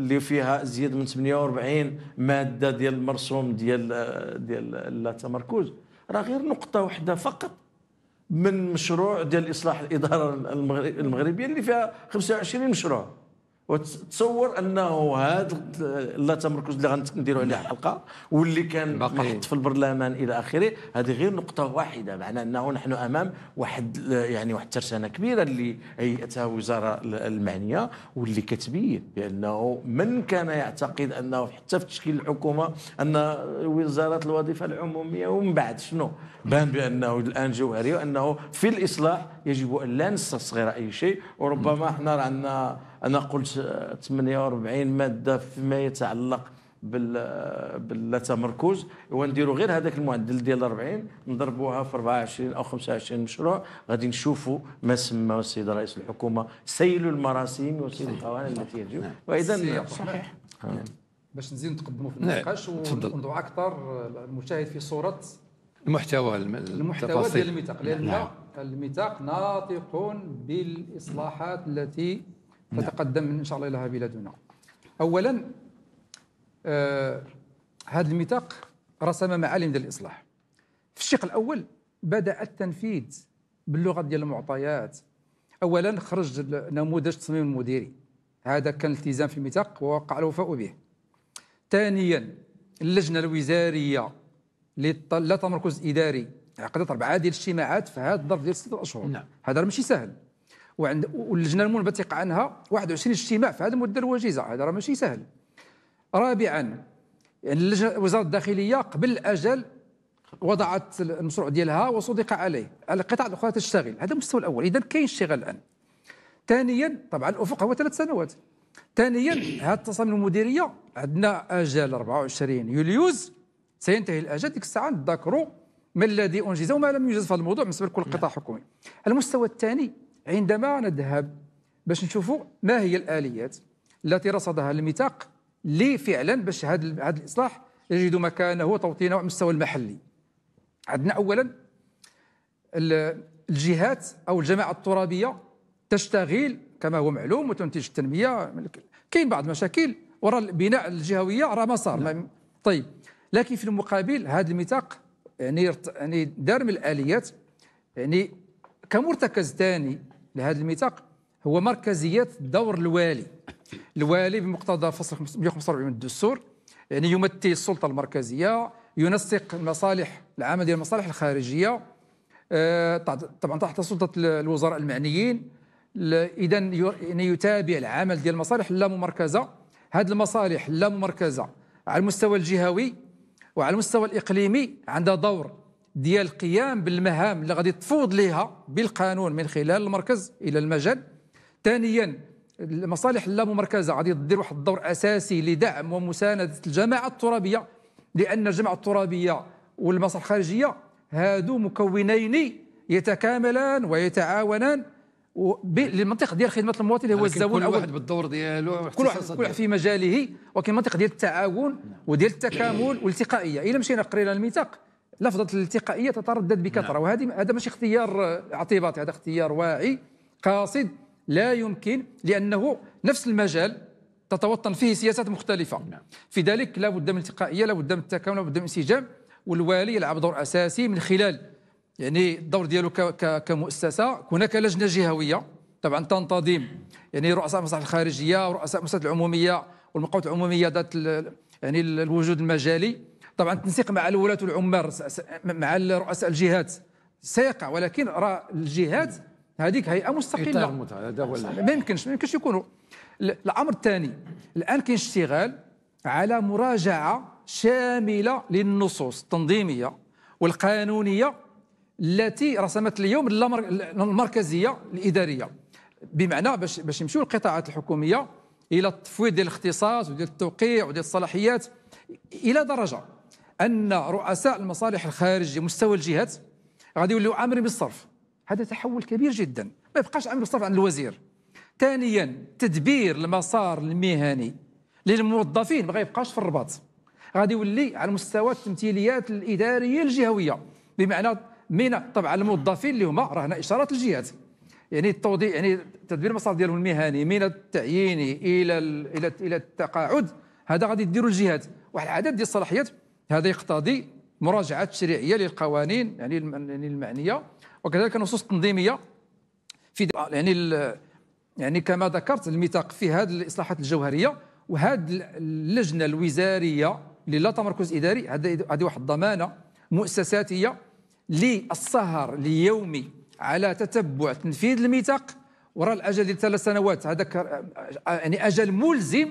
اللي فيها زيد من 48 ماده ديال المرسوم ديال ديال اللا تمركز راه غير نقطه واحده فقط من مشروع ديال اصلاح الاداره المغربيه اللي فيها 25 مشروع وتصور انه هذا لا تمركز اللي غنديروا عليه حلقه واللي كان محط في البرلمان الى اخره هذه غير نقطه واحده معنى انه نحن امام واحد يعني واحد الترسانه كبيره اللي هيئتها الوزاره المعنيه واللي كتبين بانه من كان يعتقد انه حتى في تشكيل الحكومه ان وزاره الوظيفه العموميه ومن بعد شنو بان بانه الان جوهري وانه في الاصلاح يجب ان لا نستصغر اي شيء وربما احنا عندنا انا قلت 48 ماده فيما يتعلق بال باللا تمركز ونديروا غير هذاك المعدل ديال 40 نضربوها في 24 او 25 مشروع غادي نشوفوا ما سمى السيد رئيس الحكومه سيل المراسيم وسيل القوانين التي يجب نعم. واذا صحيح باش نزيد نتقدموا في نعم. النقاش ونضعوا اكثر المشاهد في صوره المحتوى المحتوى ديال الميثاق لان نعم. الميثاق ناطق بالاصلاحات التي نعم. فتقدم إن شاء الله لها بلادنا أولا آه هذا الميثاق رسم معالم ديال الإصلاح في الشق الأول بدأ التنفيذ باللغة ديال المعطيات أولا خرج نموذج التصميم المديري هذا كان التزام في الميثاق ووقع الوفاء به ثانيا اللجنة الوزارية لا تمركز إداري عقدت أربعة ديال الاجتماعات في هذا الظرف ديال ستة أشهر نعم. هذا ماشي سهل وعند واللجنه المنبثقه عنها 21 اجتماع في هذه المده الوجيزه هذا راه ماشي سهل رابعا يعني وزاره الداخليه قبل الاجل وضعت المشروع ديالها وصدق عليه على القطاع الاخرى تشتغل هذا المستوى الاول اذا كاين اشتغال الان ثانيا طبعا الافق هو ثلاث سنوات ثانيا هذا التصاميم المديريه عندنا اجل 24 يوليوز سينتهي الاجل ديك الساعه نتذكروا ما الذي انجز وما لم ينجز في هذا الموضوع بالنسبه لكل قطاع حكومي المستوى الثاني عندما نذهب باش نشوفوا ما هي الاليات التي رصدها الميثاق لي فعلا باش هذا الاصلاح يجد مكانه وتوطينه على المستوى المحلي عندنا اولا الجهات او الجماعه الترابيه تشتغل كما هو معلوم وتنتج التنميه كاين بعض المشاكل وراء البناء الجهويه راه ما صار نعم. طيب لكن في المقابل هذا الميثاق يعني يعني دار من الاليات يعني كمرتكز ثاني لهذا الميثاق هو مركزية دور الوالي الوالي بمقتضى فصل 145 من الدستور يعني يمثل السلطة المركزية ينسق المصالح العامة ديال المصالح الخارجية آه، طبعا تحت سلطة الوزراء المعنيين إذا يعني يتابع العمل ديال المصالح اللامركزة هذه المصالح اللامركزة على المستوى الجهوي وعلى المستوى الإقليمي عندها دور ديال القيام بالمهام اللي غادي تفوض ليها بالقانون من خلال المركز الى المجال ثانيا المصالح اللامركزه غادي تدير واحد الدور اساسي لدعم ومسانده الجماعه الترابيه لان الجماعه الترابيه والمصالح الخارجيه هادو مكونين يتكاملان ويتعاونان للمنطق ديال خدمه المواطن هو الزبون كل واحد بالدور ديالو كل واحد كل في مجاله ولكن المنطق ديال التعاون وديال التكامل والالتقائيه الا مشينا قرينا الميثاق لفظه الالتقائيه تتردد بكثره نعم. وهذه هذا ماشي اختيار اعتباطي هذا اختيار واعي قاصد لا يمكن لانه نفس المجال تتوطن فيه سياسات مختلفه نعم. في ذلك لا بد من التقائيه لا بد من التكامل لا بد من الانسجام والوالي يلعب دور اساسي من خلال يعني الدور ديالو كمؤسسه هناك لجنه جهويه طبعا تنتظم يعني رؤساء المصالح الخارجيه ورؤساء المؤسسات العموميه والمقاولات العموميه ذات يعني الوجود المجالي طبعا التنسيق مع الولاة والعمار مع رؤساء الجهات سيقع ولكن راه الجهات هذيك هيئه مستقله ما يمكنش ما يمكنش يكونوا الامر الثاني الان كاين اشتغال على مراجعه شامله للنصوص التنظيميه والقانونيه التي رسمت اليوم المركزيه الاداريه بمعنى باش باش يمشيو القطاعات الحكوميه الى التفويض ديال الاختصاص وديال التوقيع وديال الصلاحيات الى درجه ان رؤساء المصالح الخارجيه مستوى الجهات غادي يوليو عامرين بالصرف هذا تحول كبير جدا ما يبقاش امر بالصرف عن الوزير ثانيا تدبير المسار المهني للموظفين ما يبقاش في الرباط غادي يولي على مستوى التمثيليات الاداريه الجهويه بمعنى من طبعا الموظفين اللي هما راه هنا اشارات الجهات يعني التوضيح يعني تدبير المسار ديالهم المهني من التعيين الى الى الى التقاعد هذا غادي يديروا الجهات واحد العدد ديال الصلاحيات هذا يقتضي مراجعة تشريعية للقوانين يعني, يعني المعنية وكذلك نصوص تنظيمية في يعني يعني كما ذكرت الميثاق في هذه الإصلاحات الجوهرية وهذه اللجنة الوزارية اللي لا تمركز إداري هذه واحد الضمانة مؤسساتية للسهر اليومي على تتبع تنفيذ الميثاق وراء الأجل ديال ثلاث سنوات هذا يعني أجل ملزم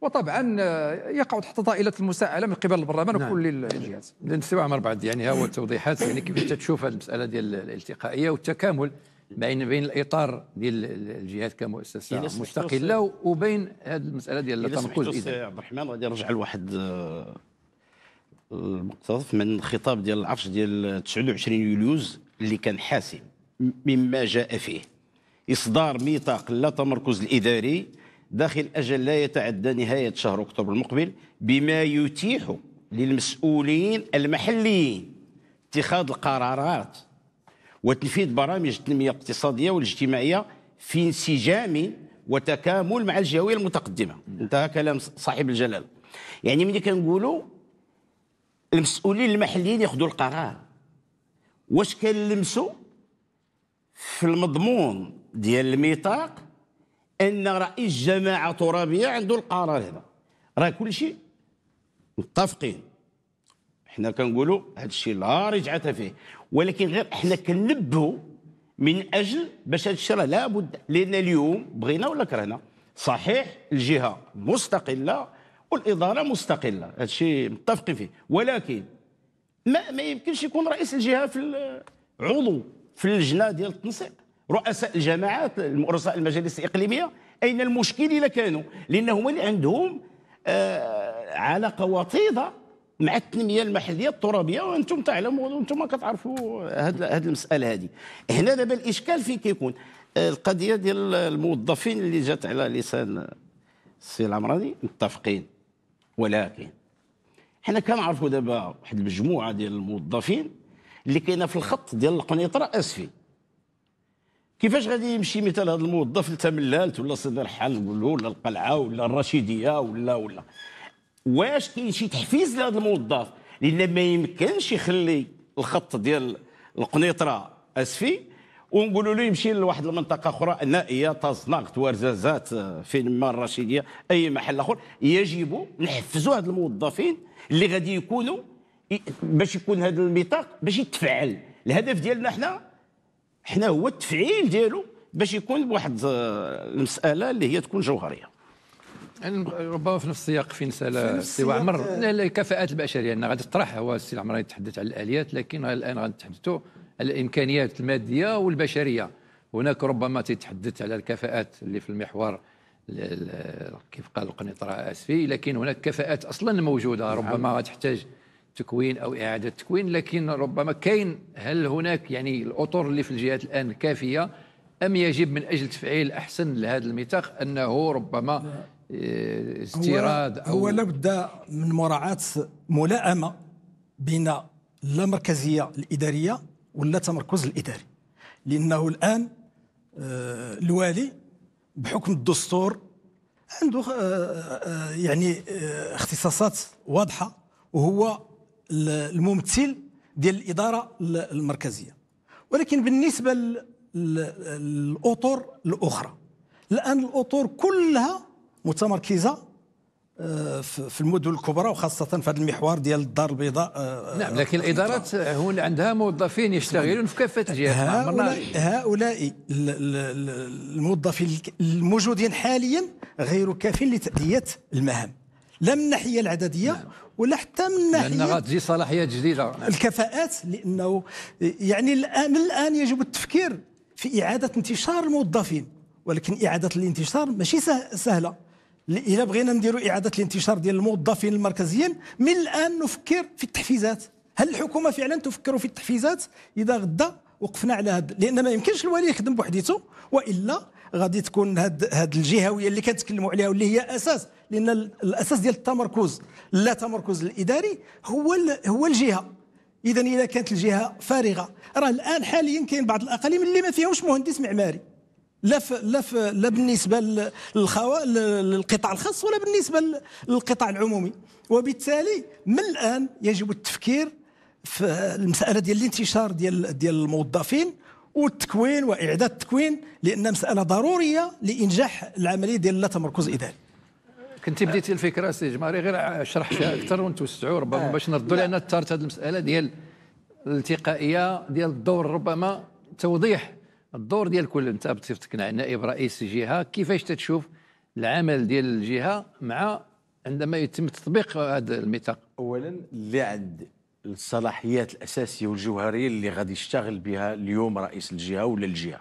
وطبعا آه، يقع تحت طائله المساءله من قبل البرلمان نعم. وكل الجهات للانطباع من بعض يعني ها هو التوضيحات يعني كيف تشوف هذه المساله ديال الالتقائيه والتكامل بين بين الاطار ديال الجهات كمؤسسه إيه، مستقله وبين هذه المساله ديال إيه، التنقل عبد الرحمن غادي نرجع لواحد آه، المقتطف من الخطاب ديال العرش ديال 29 يوليوز اللي كان حاسم مما جاء فيه اصدار ميثاق لا تمركز الاداري داخل أجل لا يتعدى نهاية شهر أكتوبر المقبل بما يتيح للمسؤولين المحليين اتخاذ القرارات وتنفيذ برامج التنمية الاقتصادية والاجتماعية في انسجام وتكامل مع الجهوية المتقدمة انتهى كلام صاحب الجلالة يعني ملي كنقولوا المسؤولين المحليين ياخذوا القرار واش كنلمسوا في المضمون ديال الميثاق ان رئيس جماعه ترابيه عنده القرار هذا راه كل شيء متفقين حنا كنقولوا هذا الشيء لا رجعه فيه ولكن غير حنا كنبهوا من اجل باش هذا الشيء راه لابد لان اليوم بغينا ولا كرهنا صحيح الجهه مستقله والاداره مستقله هذا الشيء متفقين فيه ولكن ما ما يمكنش يكون رئيس الجهه في عضو في اللجنه ديال التنسيق رؤساء الجماعات رؤساء المجالس الإقليمية أين المشكل إلا كانوا لأن هما اللي عندهم آه، علاقة وطيدة مع التنمية المحلية الترابية وأنتم تعلموا وأنتم كتعرفوا هذه المسألة هذه هنا دابا الإشكال فين كيكون آه، القضية ديال الموظفين اللي جات على لسان السي العمراني متفقين ولكن حنا كنعرفوا دابا واحد المجموعه ديال الموظفين اللي كاينه في الخط ديال القنيطره اسفي كيفاش غادي يمشي مثال هذا الموظف لتملالت ولا صدر له ولا القلعه ولا الرشيديه ولا ولا واش كاين شي تحفيز لهذا الموظف لان ما يمكنش يخلي الخط ديال القنيطره اسفي ونقولوا له يمشي لواحد المنطقه اخرى نائيه طازناغت ورزازات آه، فين ما الرشيديه اي محل اخر يجب نحفزوا هاد الموظفين اللي غادي يكونوا باش يكون هذا الميثاق باش يتفعل الهدف ديالنا حنا حنا هو التفعيل ديالو باش يكون بواحد آه، المساله اللي هي تكون جوهريه يعني ربما في نفس السياق فين سال السي عمر الكفاءات آه. البشريه انا غادي تطرح هو السي عمر يتحدث على الاليات لكن الان غنتحدثوا على الامكانيات الماديه والبشريه هناك ربما تتحدث على الكفاءات اللي في المحور كيف قال القنيطره اسفي لكن هناك كفاءات اصلا موجوده نعم. ربما غتحتاج تكوين او اعاده تكوين لكن ربما كاين هل هناك يعني الاطر اللي في الجهات الان كافيه ام يجب من اجل تفعيل احسن لهذا الميثاق انه ربما آه، استيراد او هو لابد من مراعاه ملائمه بين اللامركزيه الاداريه ولا تمركز الاداري لانه الان آه، الوالي بحكم الدستور عنده آه، يعني اختصاصات واضحه وهو الممثل ديال الاداره المركزيه ولكن بالنسبه للاطر الاخرى الان الاطر كلها متمركزه آه، في المدن الكبرى وخاصه في هذا المحور ديال الدار البيضاء آه، آه، نعم لكن الادارات هون عندها موظفين يشتغلون في كافه الجهات هؤلاء, هؤلاء الموظفين الموجودين حاليا غير كافين لتاديه المهام لا من الناحيه العدديه نعم. ولا حتى من الناحيه لان غتجي صلاحيات جديده الكفاءات لانه يعني الان من الان يجب التفكير في اعاده انتشار الموظفين ولكن اعاده الانتشار ماشي سهله الا بغينا نديروا اعاده الانتشار ديال الموظفين المركزيين من الان نفكر في التحفيزات هل الحكومه فعلا تفكر في التحفيزات اذا غدا وقفنا على هذا لان ما يمكنش الولي يخدم بوحديته والا غادي تكون هاد هاد الجهويه اللي كنتكلموا عليها واللي هي اساس لان الاساس ديال التمركز لا تمركز الاداري هو هو الجهه اذا اذا كانت الجهه فارغه راه الان حاليا كاين بعض الاقاليم اللي ما فيهمش مهندس معماري لا ف... لا ف... لا بالنسبه للقطاع الخاص ولا بالنسبه للقطاع العمومي وبالتالي من الان يجب التفكير في المساله ديال الانتشار ديال ديال الموظفين والتكوين واعداد التكوين لان مساله ضروريه لانجاح العمليه ديال التمركز الاداري كنت بديتي الفكره سي جماري غير شرح فيها اكثر ونتوسعوا ربما آه. باش نردوا لان تارت هذه المساله ديال الالتقائيه ديال الدور ربما توضيح الدور ديال كل انت بصفتك نائب رئيس جهه كيفاش تتشوف العمل ديال الجهه مع عندما يتم تطبيق هذا الميثاق اولا اللي عند الصلاحيات الاساسيه والجوهريه اللي غادي يشتغل بها اليوم رئيس الجهه ولا الجهه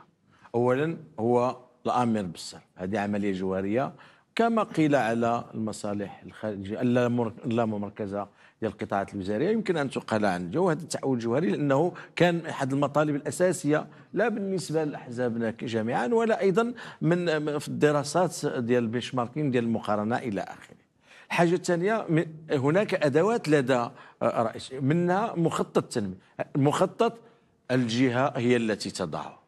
اولا هو الامر بالصرف هذه عمليه جوهريه كما قيل على المصالح الخارجيه اللامركزه ديال القطاعات الوزاريه يمكن ان تقال عن جو هذا التحول الجوهري لانه كان احد المطالب الاساسيه لا بالنسبه لاحزابنا جميعا ولا ايضا من في الدراسات ديال البنشماركين ديال المقارنه الى اخره الحاجه الثانيه هناك ادوات لدى آه، رئيس منها مخطط التنميه مخطط الجهه هي التي تضعه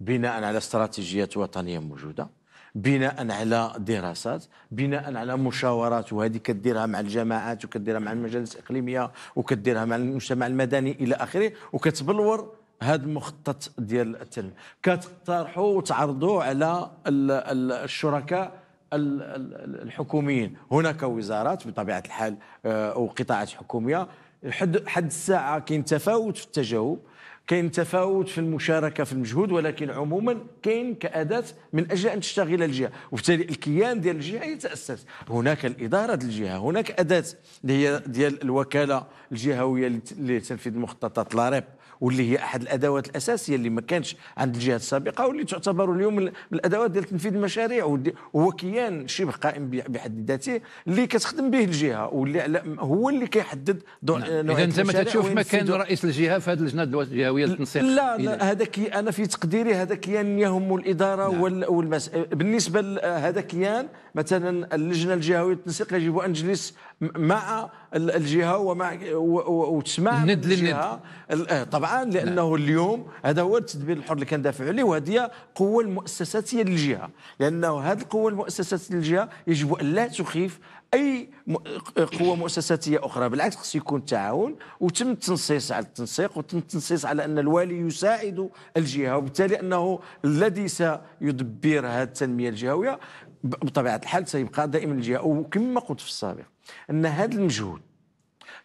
بناء على استراتيجيات وطنيه موجوده بناء على دراسات بناء على مشاورات وهذه كديرها مع الجماعات وكديرها مع المجالس الاقليميه وكديرها مع المجتمع المدني الى اخره وكتبلور هذا المخطط ديال التنميه كتقترحوا وتعرضوا على الشركاء الحكوميين هناك وزارات بطبيعه الحال آه، او قطاعات حكوميه حد حد الساعه كاين تفاوت في التجاوب كاين تفاوت في المشاركه في المجهود ولكن عموما كاين كاداه من اجل ان تشتغل الجهه وبالتالي الكيان ديال الجهه يتاسس هناك الاداره ديال الجهه هناك اداه اللي هي ديال الوكاله الجهويه لتنفيذ المخططات لاريب واللي هي احد الادوات الاساسيه اللي ما كانش عند الجهات السابقه واللي تعتبر اليوم من الادوات ديال تنفيذ المشاريع وهو كيان شبه قائم بحد ذاته اللي كتخدم به الجهه واللي هو اللي كيحدد نعم. اذا انت ما تشوف مكان رئيس الجهه في هذه اللجنه الجهويه للتنسيق لا, هذا كي انا في تقديري هذا كيان يهم الاداره نعم. والمس... بالنسبه لهذا كيان مثلا اللجنه الجهويه للتنسيق يجب ان تجلس مع الجهه ومع وتسمع الند للند إيه، طبعا نعم. لانه لا. اليوم هذا هو التدبير الحر اللي كندافع عليه وهذه هي القوه المؤسساتيه للجهه لانه هذه القوه المؤسساتيه للجهه يجب ان لا تخيف اي قوه مؤسساتيه اخرى بالعكس خص يكون تعاون وتم التنصيص على التنسيق وتم التنصيص على ان الوالي يساعد الجهه وبالتالي انه الذي سيدبر هذه التنميه الجهويه بطبيعه الحال سيبقى دائما الجهه وكما قلت في السابق ان هذا المجهود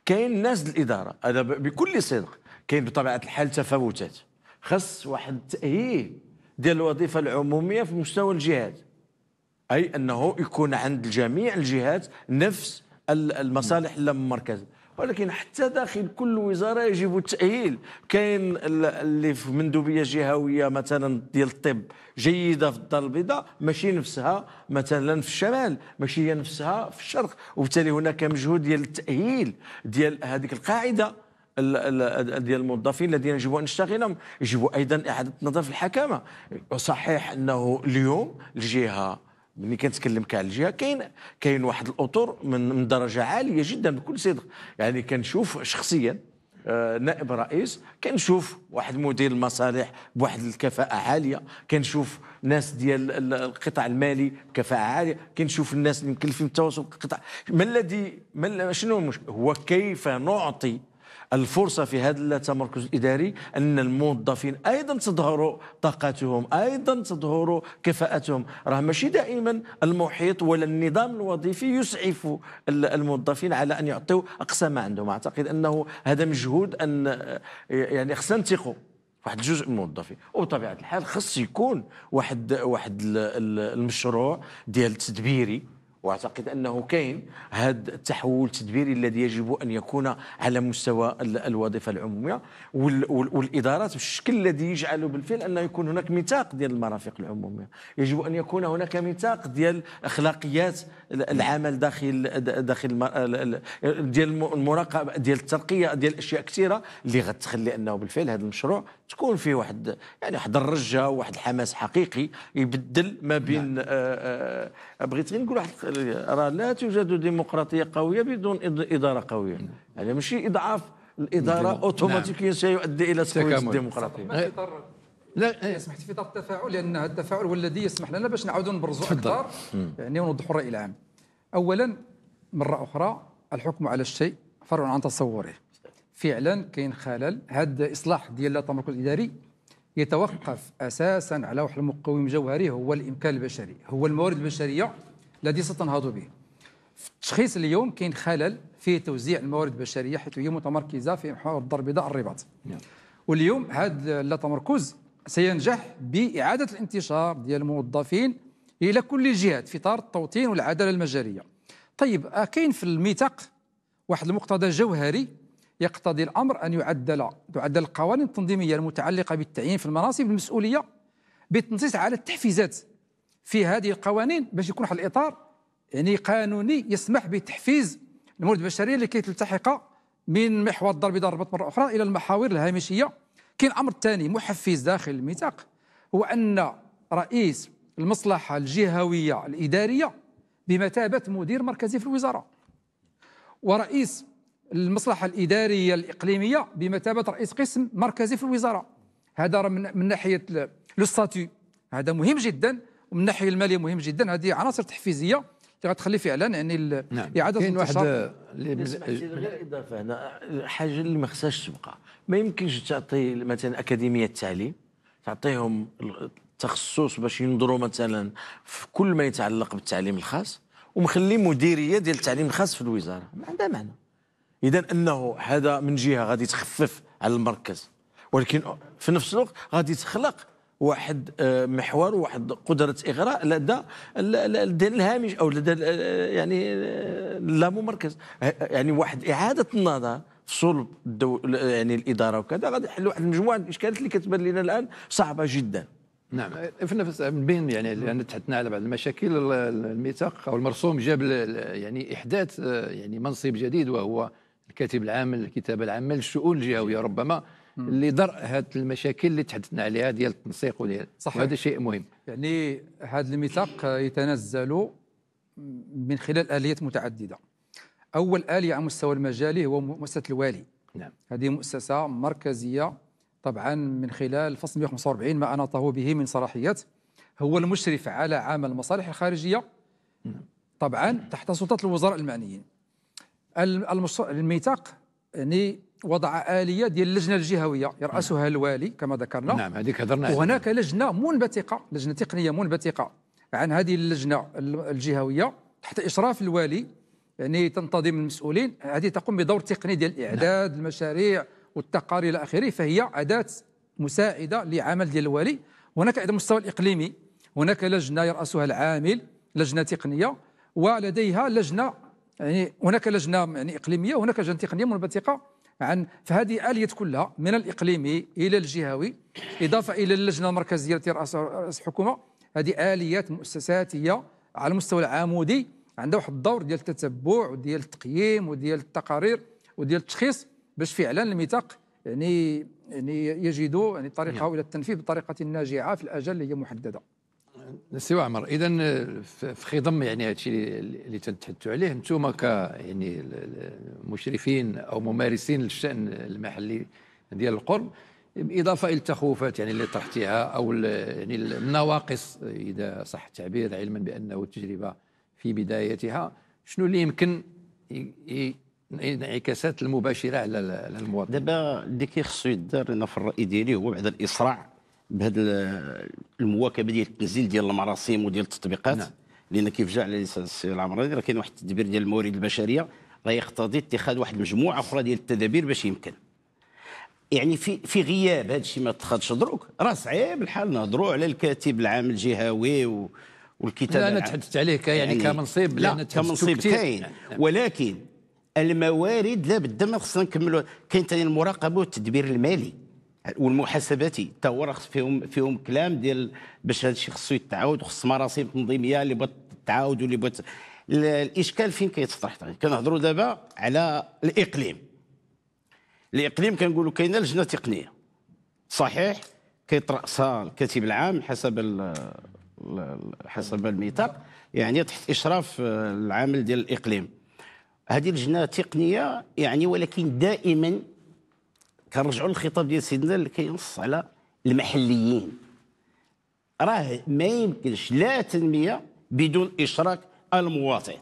كاين ناس الاداره هذا بكل صدق كاين بطبيعه الحال تفاوتات خص واحد التاهيل ديال الوظيفه العموميه في مستوى الجهات اي انه يكون عند جميع الجهات نفس المصالح المركزه ولكن حتى داخل كل وزاره يجب التاهيل كاين اللي في مندوبيه جهويه مثلا ديال الطب جيده في الدار البيضاء ماشي نفسها مثلا في الشمال ماشي هي نفسها في الشرق وبالتالي هناك مجهود ديال التاهيل ديال هذيك القاعده ديال الموظفين الذين يجب ان نشتغلهم يجب ايضا اعاده النظر في الحكامه صحيح انه اليوم الجهه ملي كنتكلم على الجهه كاين كاين واحد الاطر من درجه عاليه جدا بكل صدق يعني كنشوف شخصيا آه، نائب رئيس كنشوف واحد مدير المصالح بواحد الكفاءه عاليه كنشوف ناس ديال القطاع المالي بكفاءه عاليه كنشوف الناس اللي مكلفين التواصل القطاع ما الذي ما شنو المشكل هو كيف نعطي الفرصة في هذا التمركز الإداري أن الموظفين أيضا تظهر طاقاتهم أيضا تظهر كفاءتهم راه ماشي دائما المحيط ولا النظام الوظيفي يسعف الموظفين على أن يعطوا أقصى ما عندهم أعتقد أنه هذا مجهود أن يعني خصنا نثقوا واحد الجزء من الموظفين وبطبيعه الحال خص يكون واحد واحد المشروع ديال تدبيري واعتقد انه كاين هذا التحول التدبيري الذي يجب ان يكون على مستوى الوظيفه العموميه والادارات بالشكل الذي يجعل بالفعل انه يكون هناك ميثاق ديال المرافق العموميه يجب ان يكون هناك ميثاق ديال اخلاقيات العمل داخل داخل ديال المراقبه ديال الترقيه ديال اشياء كثيره اللي غتخلي انه بالفعل هذا المشروع تكون فيه واحد يعني واحد الرجه وواحد الحماس حقيقي يبدل ما بين نعم. آه، آه، بغيت غير نقول واحد راه لا توجد ديمقراطيه قويه بدون اداره قويه نعم. يعني ماشي اضعاف الاداره نعم. اوتوماتيكيا سيؤدي الى تقويه الديمقراطيه لا إيه. سمحت في اطار التفاعل لان التفاعل هو الذي يسمح لنا باش نعاودوا نبرزوا اكثر يعني ونوضحوا الراي العام اولا مره اخرى الحكم على الشيء فرع عن تصوره فعلا كاين خلل هذا الاصلاح ديال التمركز الاداري يتوقف اساسا على واحد المقوم جوهري هو الامكان البشري هو الموارد البشريه الذي ستنهض به في التشخيص اليوم كاين خلل في توزيع الموارد البشريه حيث هي متمركزه في محور الدار البيضاء الرباط نعم. واليوم هذا التمركز سينجح باعاده الانتشار ديال الموظفين الى كل الجهات في اطار التوطين والعداله المجاريه طيب كاين في الميثاق واحد المقتضى جوهري يقتضي الأمر أن يعدل تعدل القوانين التنظيمية المتعلقة بالتعيين في المناصب المسؤولية بالتنصيص على التحفيزات في هذه القوانين باش يكون واحد الإطار يعني قانوني يسمح بتحفيز الموارد البشرية لكي تلتحق من محور الضرب إذا ربط مرة أخرى إلى المحاور الهامشية كاين أمر ثاني محفز داخل الميثاق هو أن رئيس المصلحة الجهوية الإدارية بمثابة مدير مركزي في الوزارة ورئيس المصلحة الإدارية الإقليمية بمثابة رئيس قسم مركزي في الوزارة هذا من, من ناحية لو ستاتيو هذا مهم جدا ومن الناحية المالية مهم جدا هذه عناصر تحفيزية اللي غتخلي فعلا يعني نعم. إعادة كاين واحد نعم. غير إضافة هنا حاجة اللي ما خصهاش تبقى ما يمكنش تعطي مثلا أكاديمية التعليم تعطيهم تخصص باش ينظروا مثلا في كل ما يتعلق بالتعليم الخاص ومخلي مديريه ديال التعليم الخاص في الوزاره ما عندها معنى اذا انه هذا من جهه غادي تخفف على المركز ولكن في نفس الوقت غادي تخلق واحد آه، محور واحد قدره اغراء لدى الهامش او لدى آه، يعني اللامركز آه، يعني واحد اعاده النظر في صلب يعني الاداره وكذا غادي يحل واحد المجموعه من الاشكالات اللي كتبان لنا الان صعبه جدا نعم في نفس من بين يعني لان تحدثنا على بعض المشاكل الميثاق او المرسوم جاب يعني احداث يعني منصب جديد وهو الكاتب العام الكتابه العامه للشؤون الجهويه ربما لدرء هذه المشاكل اللي تحدثنا عليها ديال التنسيق وديال صحيح. وهذا شيء مهم يعني هذا الميثاق يتنزل من خلال اليات متعدده اول اليه على مستوى المجالي هو مؤسسه الوالي نعم هذه مؤسسه مركزيه طبعا من خلال فصل 145 ما اناطه به من صلاحيات هو المشرف على عمل المصالح الخارجيه نعم. طبعا تحت سلطه الوزراء المعنيين الميثاق يعني وضع آلية ديال اللجنة الجهوية يرأسها الوالي كما ذكرنا نعم هذيك هضرنا وهناك لجنة منبثقة لجنة تقنية منبثقة عن هذه اللجنة الجهوية تحت إشراف الوالي يعني تنتظم المسؤولين هذه تقوم بدور تقني ديال نعم. الإعداد نعم. المشاريع والتقارير إلى آخره فهي أداة مساعدة لعمل ديال الوالي هناك على المستوى الإقليمي هناك لجنة يرأسها العامل لجنة تقنية ولديها لجنة يعني هناك لجنه يعني اقليميه وهناك لجنه تقنيه منبثقه عن فهذه اليه كلها من الاقليمي الى الجهوي اضافه الى اللجنه المركزيه التي راسها رئيس الحكومه هذه اليات مؤسساتيه على المستوى العمودي عندها واحد الدور ديال التتبع وديال التقييم وديال التقارير وديال التشخيص باش فعلا الميثاق يعني يعني يجدوا يعني طريقه نعم. الى التنفيذ بطريقه ناجعه في الاجل اللي هي محدده سي عمر اذا آه، في خضم يعني هذا الشيء اللي تنتحدثوا عليه انتم ك يعني مشرفين او ممارسين للشان المحلي ديال القرب اضافه الى التخوفات يعني اللي طرحتيها او يعني النواقص اذا صح التعبير علما بانه التجربه في بدايتها شنو اللي يمكن الانعكاسات المباشره على المواطن دابا اللي كيخصو يدار انا في الراي ديالي هو بعد الاسراع بهذا المواكبه ديال التنزيل ديال المراسم وديال التطبيقات نعم. لان كيف جاء على السي العمراني راه كاين واحد التدبير ديال الموارد البشريه راه يقتضي اتخاذ واحد المجموعه اخرى ديال التدابير باش يمكن يعني في في غياب هذا الشيء ما تخدش دروك راه صعيب الحال نهضروا على الكاتب العام الجهوي و والكتابه لا انا تحدثت عليه يعني, يعني كمنصب لا كمنصب كاين نعم، نعم. ولكن الموارد لا بد ما خصنا نكملوا كاين ثاني المراقبه والتدبير المالي والمحاسباتي تا هو راه فيهم فيهم كلام ديال باش هذا الشيء خصو يتعاود وخص مراسيم تنظيميه اللي بغات تعاود واللي بغات الاشكال فين كيتطرح كنهضروا دابا على الاقليم الاقليم كنقولوا كاينه لجنه تقنيه صحيح كيتراسها الكاتب العام حسب حسب الميثاق يعني تحت اشراف آه، العامل ديال الاقليم هذه لجنه تقنيه يعني ولكن دائما كنرجعوا للخطاب ديال سيدنا اللي كينص على المحليين راه ما يمكنش لا تنميه بدون اشراك المواطن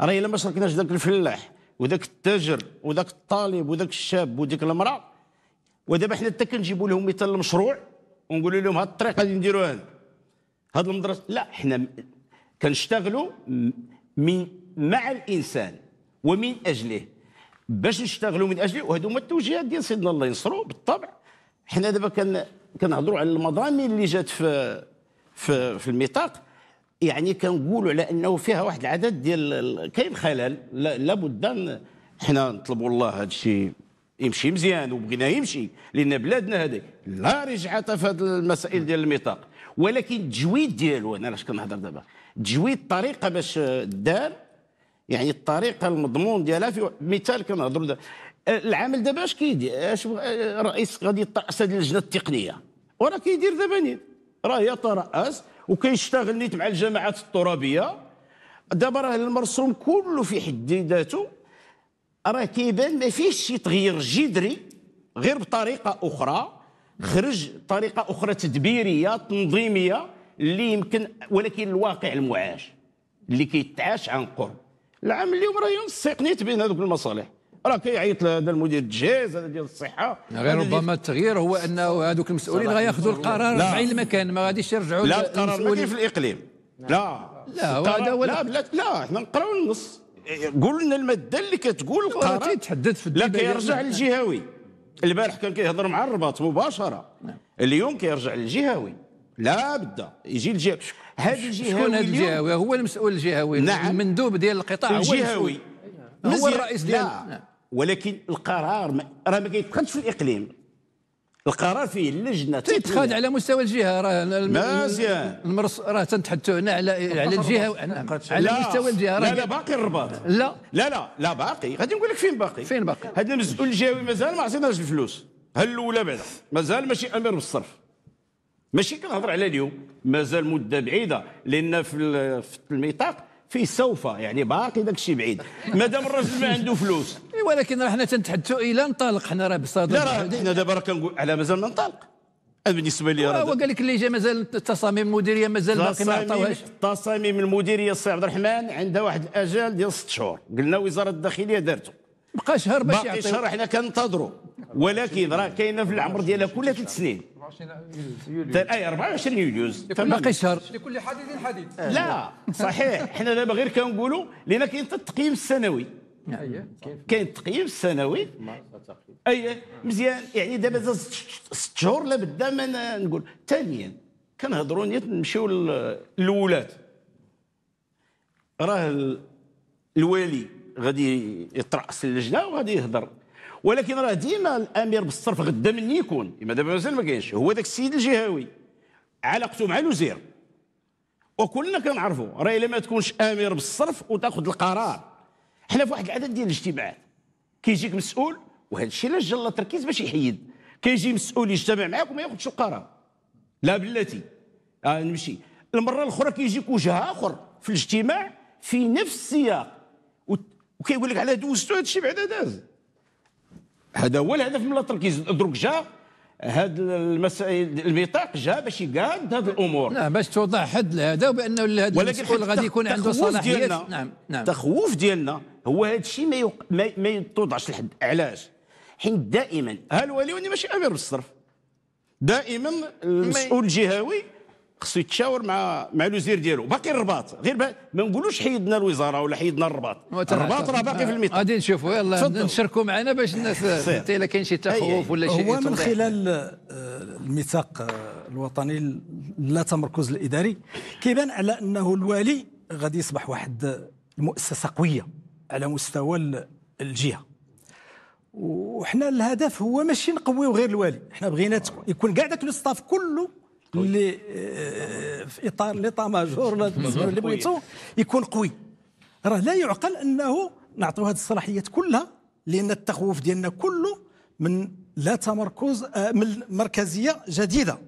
راه الا ما شركناش ذاك الفلاح وذاك التاجر وذاك الطالب وذاك الشاب وديك المراه ودابا حنا حتى كنجيبوا لهم مثال المشروع ونقولوا لهم هاد الطريق غادي نديروها هاد المدرسه لا حنا كنشتغلوا من مع الانسان ومن اجله باش نشتغلوا من اجله وهذوما التوجيهات ديال سيدنا الله ينصرو بالطبع حنا دابا كن كنهضروا على المضامين اللي جات في في, في الميثاق يعني كنقولوا على انه فيها واحد العدد ديال كاين خلل لابد ان حنا نطلبوا الله هذا الشيء يمشي مزيان وبغينا يمشي لان بلادنا هذه لا رجعه في هذه المسائل ديال الميثاق ولكن التجويد ديالو انا علاش كنهضر دابا تجويد الطريقه باش دار يعني الطريقه المضمون ديالها في مثال كنهضروا العمل دابا اش كيدير اش الرئيس غادي يطرأس هذه اللجنه التقنيه وراه كيدير دابا نيت راه يترأس وكيشتغل نيت مع الجماعات الترابيه دابا راه المرسوم كله في حد ذاته راه كيبان ما فيهش شي تغيير جذري غير بطريقه اخرى خرج طريقه اخرى تدبيريه تنظيميه اللي يمكن ولكن الواقع المعاش اللي كيتعاش عن قرب العام اليوم راه ينسقني بين هذوك المصالح راه كيعيط هذا المدير الجهاز هذا ديال الصحه غير ربما التغيير هو انه هذوك المسؤولين غياخذوا القرار في عين المكان ما غاديش يرجعوا لا القرار ما كاين في الاقليم لا لا هو لا لا لا حنا نقراو النص قول لنا الماده اللي كتقول القرار يتحدد في لا كيرجع للجهوي البارح كان كيهضر مع الرباط مباشره نعم. اليوم كيرجع للجهوي لا بد يجي الجهوي هذا الجهوي شكون هذا الجهوي هو المسؤول الجهوي نعم المندوب ديال القطاع الجهوي هو, هو الرئيس ديال نعم. ولكن القرار راه ما كيتخذش في الاقليم القرار فيه اللجنه تيتخذ على مستوى الجهه راه مزيان المرص راه تنتحدثوا هنا على على الجهه نعم. على مستوى الجهه لا لا باقي الرباط لا لا لا لا باقي غادي نقول لك فين باقي فين باقي هذا المسؤول الجهوي مازال ما عطيناش الفلوس هل الاولى بعدا مازال ماشي امير بالصرف ماشي كنهضر على اليوم مازال مده بعيده لان في الميثاق في سوف يعني باقي داك الشيء بعيد مادام الراجل ما عنده فلوس ولكن راه حنا تنتحدثوا الى انطلق حنا راه بصدد لا راه حنا دابا راه كنقول على مازال ما انطلق بالنسبه لي هو قال لك اللي جا مازال التصاميم المديريه مازال باقي ما عطاوهاش التصاميم المديريه السي عبد الرحمن عندها واحد الاجال ديال ست شهور قلنا وزاره الداخليه دارته بقى شهر باش يعطيو باقي شهر حنا كننتظروا ولكن راه كاينه في العمر ديالها كل ثلاث سنين 24 اي 24 يوليوز باقي شهر لكل حديث حديث لا صحيح حنا دابا غير كنقولوا لان كاين التقييم السنوي نعم. أيوة، كاين التقييم السنوي اي أيوة، مزيان يعني دابا ست شهور لا بدا ما نقول ثانيا كنهضروا نيت نمشيو للولاد راه الوالي غادي يطرأس اللجنه وغادي يهضر ولكن راه ديما الامير بالصرف غدا من يكون اما دابا مازال ما كاينش هو ذاك السيد الجهوي علاقته مع الوزير وكلنا كنعرفوا راه الا ما تكونش امير بالصرف وتاخذ القرار حنا في واحد العدد ديال الاجتماعات كيجيك مسؤول وهذا الشيء علاش جا التركيز باش يحيد كيجي مسؤول يجتمع معاك وما ياخذش القرار لا بلاتي آه نمشي المره الاخرى كيجيك وجه اخر في الاجتماع في نفس السياق وكيقول لك على دوزتو هذا الشيء بعدا داز هذا هو الهدف من التركيز دروك جا هاد المسائل البطاق جا باش يقاد هاد الامور نعم باش توضع حد لهذا وبانه هذا المسؤول غادي يكون عنده صلاحيات نعم نعم التخوف ديالنا هو هذا الشيء ما, يوق... ما ما يتوضعش لحد علاش حين دائما ها الولي ماشي امير بالصرف دائما المسؤول الجهوي خصو يتشاور مع مع الوزير ديالو باقي الرباط غير با... ما نقولوش حيدنا الوزاره ولا حيدنا الرباط الرباط راه باقي في الميطاق غادي نشوفوا يلا نشاركوا معنا باش الناس حتى الا كاين شي تخوف ولا شي هو من خلال آه، الميثاق آه، الوطني لا تمركز الاداري كيبان على انه الوالي غادي يصبح واحد المؤسسه قويه على مستوى الجهه وحنا الهدف هو ماشي نقويو غير الوالي حنا بغينا يكون كاع داك الستاف كله اللي آه، في اطار لي طاماجور اللي بغيتو يكون قوي راه لا يعقل انه نعطيو هذه الصلاحيات كلها لان التخوف ديالنا كله من لا تمركز آه، من مركزيه جديده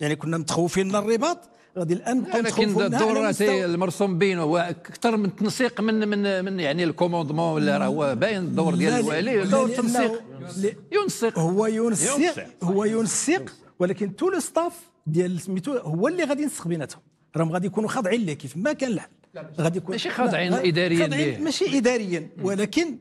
يعني كنا متخوفين من الرباط غادي الان بقاو لكن الدور المرسوم بينه هو اكثر من تنسيق من من من يعني الكوموندمون ولا راه هو باين الدور ديال الوالي دور تنسيق ينسق هو ينسق هو ينسق ولكن تو لو ستاف ديال سميتو هو اللي غادي ينسخ بيناتهم راهم غادي يكونوا خاضعين ليه كيف ما كان الحل غادي يكون ماشي خاضعين اداريا ماشي اداريا ولكن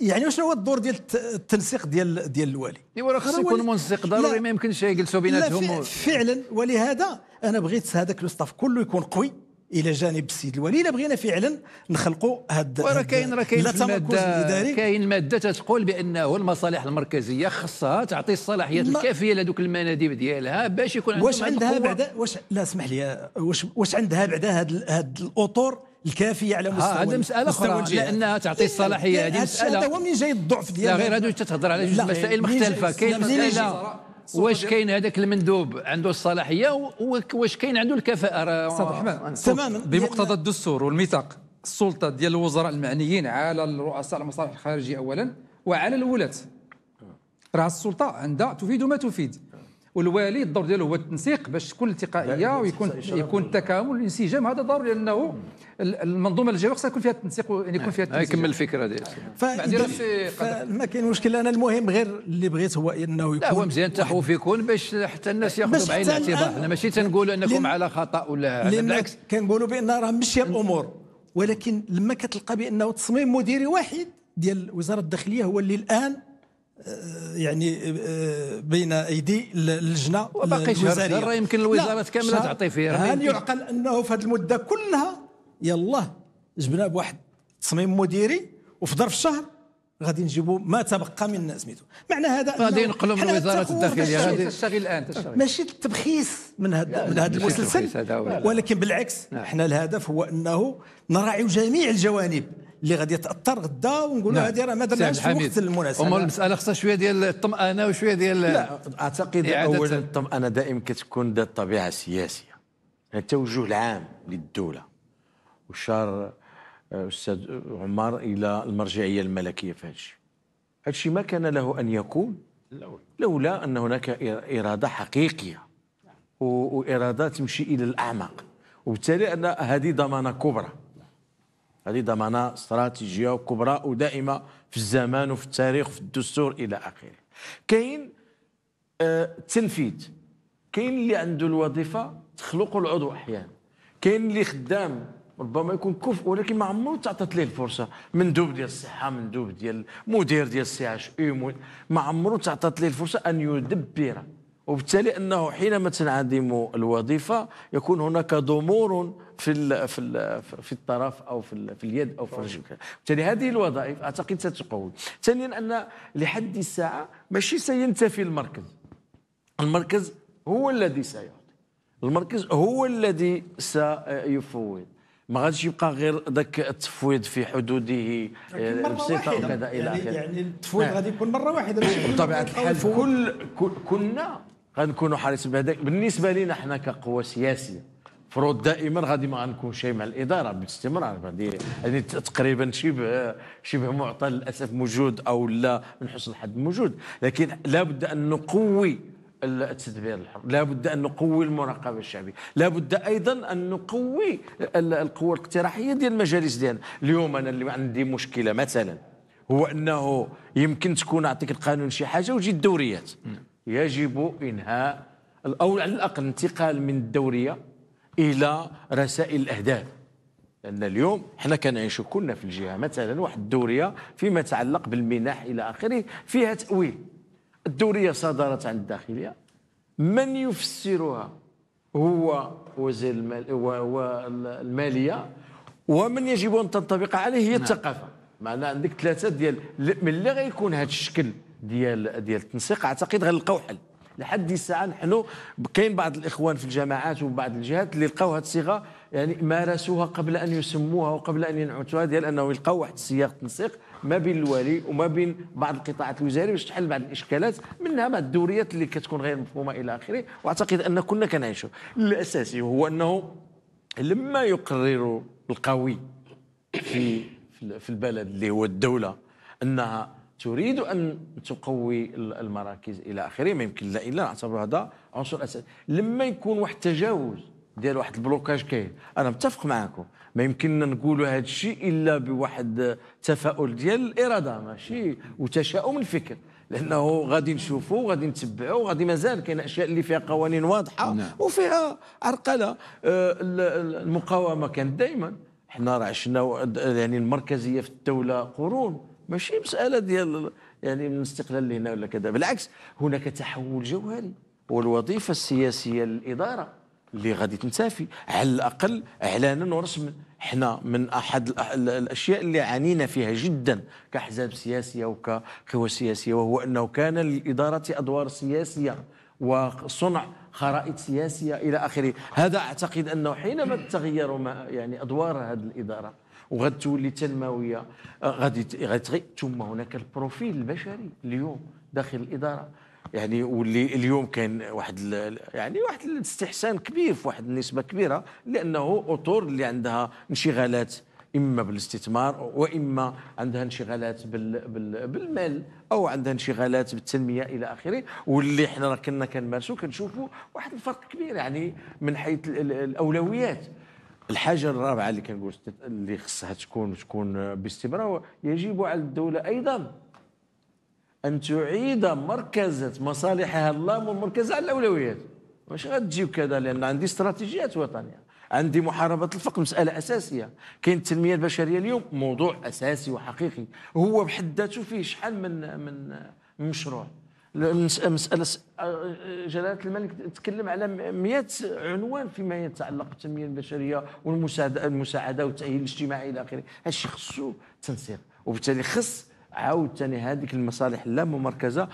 يعني شنو هو الدور ديال التنسيق ديال ديال الوالي ايوا راه خصو يكون منسق ضروري ما يمكنش يجلسوا بيناتهم فعلا ولهذا انا بغيت هذاك الاستاف كله يكون قوي الى جانب السيد الولي الا بغينا فعلا نخلقوا هاد راه كاين راه كاين ماده كاين ماده تقول بانه المصالح المركزيه خصها تعطي الصلاحيات الكافيه لدوك المناديب ديالها باش يكون عندها واش عندها بعدا واش لا اسمح لي واش واش عندها بعدا هاد هاد الاطر الكافيه على مستوى هذه مساله اخرى لانها تعطي إيه، إيه، الصلاحيه هذه مساله هذا هو منين جاي الضعف ديالها غير هادو تتهضر على جوج مسائل مختلفه كاين مساله واش كاين هذاك المندوب عنده الصلاحيه واش كاين عنده الكفاءه تماما بمقتضى الدستور والميثاق السلطه ديال الوزراء المعنيين على الرؤساء المصالح الخارجيه اولا وعلى الولاة راه السلطه عندها تفيد ما تفيد والوالي الدور ديالو هو التنسيق باش تكون التقائيه ويكون يكون التكامل الانسجام هذا ضروري لانه المنظومه الجويه خصها يكون فيها التنسيق يعني يكون فيها آه، التنسيق يكمل الفكره ديالك ما كاين مشكل انا المهم غير اللي بغيت هو انه يكون لا هو مزيان التحوف يكون باش حتى الناس ياخذوا بعين الاعتبار انا ماشي تنقول انكم على خطا ولا بالعكس كنقولوا بان راه مشيه الامور ولكن لما كتلقى بانه تصميم مديري واحد ديال وزاره الداخليه هو اللي الان يعني آه، بين ايدي اللجنه وباقي شهر يمكن الوزارات كامله تعطي فيه هل يعقل انه في هذه المده كلها يلا جبنا بواحد تصميم مديري وفي ظرف شهر غادي نجيبوا ما تبقى من سميتو معنى هذا غادي نقلوا من وزاره الداخليه غادي تشتغل الان تشتغل ماشي التبخيس من هذا من هذا المسلسل ولكن بالعكس نعم. حنا الهدف هو انه نراعي جميع الجوانب اللي غادي يتاثر غدا ونقولوا نعم. هذه راه ما درناش في الوقت المناسب اما المساله خصها شويه ديال الطمانه وشويه ديال لا اعتقد اولا الطمانه دائما كتكون ذات طبيعه سياسيه يعني التوجه العام للدوله وشار آه، استاذ عمر الى المرجعيه الملكيه في هذا الشيء هذا الشيء ما كان له ان يكون لولا ان هناك اراده حقيقيه واراده تمشي الى الاعمق وبالتالي ان هذه ضمانه كبرى هذه ضمانة استراتيجية كبرى ودائمة في الزمان وفي التاريخ وفي الدستور إلى آخره كاين التنفيذ آه، كاين اللي عنده الوظيفة تخلق العضو أحيانا كاين اللي خدام ربما يكون كفء ولكن ما عمرو تعطت ليه الفرصه مندوب ديال الصحه مندوب ديال مدير ديال السي اش اي ما عمرو تعطت ليه الفرصه ان يدبر وبالتالي انه حينما تنعدم الوظيفه يكون هناك ضمور في الـ في الـ في الطرف او في, في اليد او في الرجل بالتالي هذه الوظائف اعتقد ستقوي ثانيا ان لحد الساعه ماشي سينتفي المركز المركز هو الذي سيعطي المركز هو الذي سيفوض ما غاديش يبقى غير ذاك التفويض في حدوده البسيطه آه، وكذا الى يعني اخره يعني التفويض نعم. غادي يكون مره واحده بطبيعه الحال كل كنا غنكونوا حريصين بهذاك بالنسبه لنا احنا كقوه سياسيه فرود دائما غادي ما غنكون شي مع الاداره باستمرار هذه يعني تقريبا شبه شبه معطى للاسف موجود او لا من حسن الحظ موجود لكن لابد ان نقوي التدبير الحر لابد ان نقوي المراقبه الشعبيه لابد ايضا ان نقوي القوى الاقتراحيه ديال المجالس ديالنا اليوم انا اللي عندي مشكله مثلا هو انه يمكن تكون اعطيك القانون شي حاجه وجي الدوريات يجب إنهاء أو على الأقل انتقال من الدورية إلى رسائل الأهداف لأن اليوم حنا كنعيش كلنا في الجهة مثلا واحد الدورية فيما يتعلق بالمنح إلى آخره فيها تأويل الدورية صدرت عن الداخلية من يفسرها هو وزير المال والمالية ومن يجب أن تنطبق عليه هي نعم. الثقافة معنا عندك ثلاثة ديال من اللي غيكون هذا الشكل ديال ديال التنسيق اعتقد غنلقاو حل لحد الساعه نحن كاين بعض الاخوان في الجماعات وبعض الجهات اللي لقاو هذه الصيغه يعني مارسوها قبل ان يسموها وقبل ان ينعتوها ديال انه يلقاو واحد السياق تنسيق ما بين الوالي وما بين بعض القطاعات الوزاريه باش تحل بعض الاشكالات منها بعض الدوريات اللي كتكون غير مفهومه الى اخره واعتقد ان كنا كنعيشوا الاساسي هو انه لما يقرر القوي في في البلد اللي هو الدوله انها تريد ان تقوي المراكز الى اخره ما يمكن لا الا نعتبر هذا عنصر اساسي لما يكون واحد التجاوز ديال واحد البلوكاج كاين انا متفق معكم ما يمكننا نقولوا هذا الشيء الا بواحد تفاؤل ديال الاراده ماشي وتشاؤم الفكر لانه غادي نشوفوا غادي نتبعوا غادي مازال كاين اشياء اللي فيها قوانين واضحه نعم. وفيها عرقله آه، المقاومه كانت دائما حنا راه عشنا يعني المركزيه في الدوله قرون ماشي مساله ديال يعني من الاستقلال لهنا ولا كذا بالعكس هناك تحول جوهري والوظيفه السياسيه للاداره اللي غادي تنتفي على الاقل اعلانا ورسما حنا من احد الاشياء اللي عانينا فيها جدا كاحزاب سياسيه وكقوى سياسيه وهو انه كان للاداره ادوار سياسيه وصنع خرائط سياسيه الى اخره هذا اعتقد انه حينما تغير يعني ادوار هذه الاداره وغتولي تنمويه أه، غادي غتغي ثم هناك البروفيل البشري اليوم داخل الاداره يعني واللي اليوم كاين واحد يعني واحد الاستحسان كبير في واحد النسبه كبيره لانه اطر اللي عندها انشغالات اما بالاستثمار واما عندها انشغالات بالمال او عندها انشغالات بالتنميه الى اخره واللي حنا كنا كنمارسوا كنشوفوا واحد الفرق كبير يعني من حيث الاولويات الحاجه الرابعه اللي كنقول اللي خصها تكون تكون باستمرار يجب على الدوله ايضا ان تعيد مركزه مصالحها اللام والمركزه على الاولويات واش غتجيب كذا لان عندي استراتيجيات وطنيه عندي محاربه الفقر مساله اساسيه كاين التنميه البشريه اليوم موضوع اساسي وحقيقي هو بحد ذاته فيه شحال من من مشروع مسألة جلالة الملك تكلم على 100 عنوان فيما يتعلق بالتنمية البشرية والمساعدة المساعدة والتأهيل الاجتماعي إلى آخره هادشي خصو تنسيق وبالتالي خص عاوتاني هذيك المصالح لا ممركزة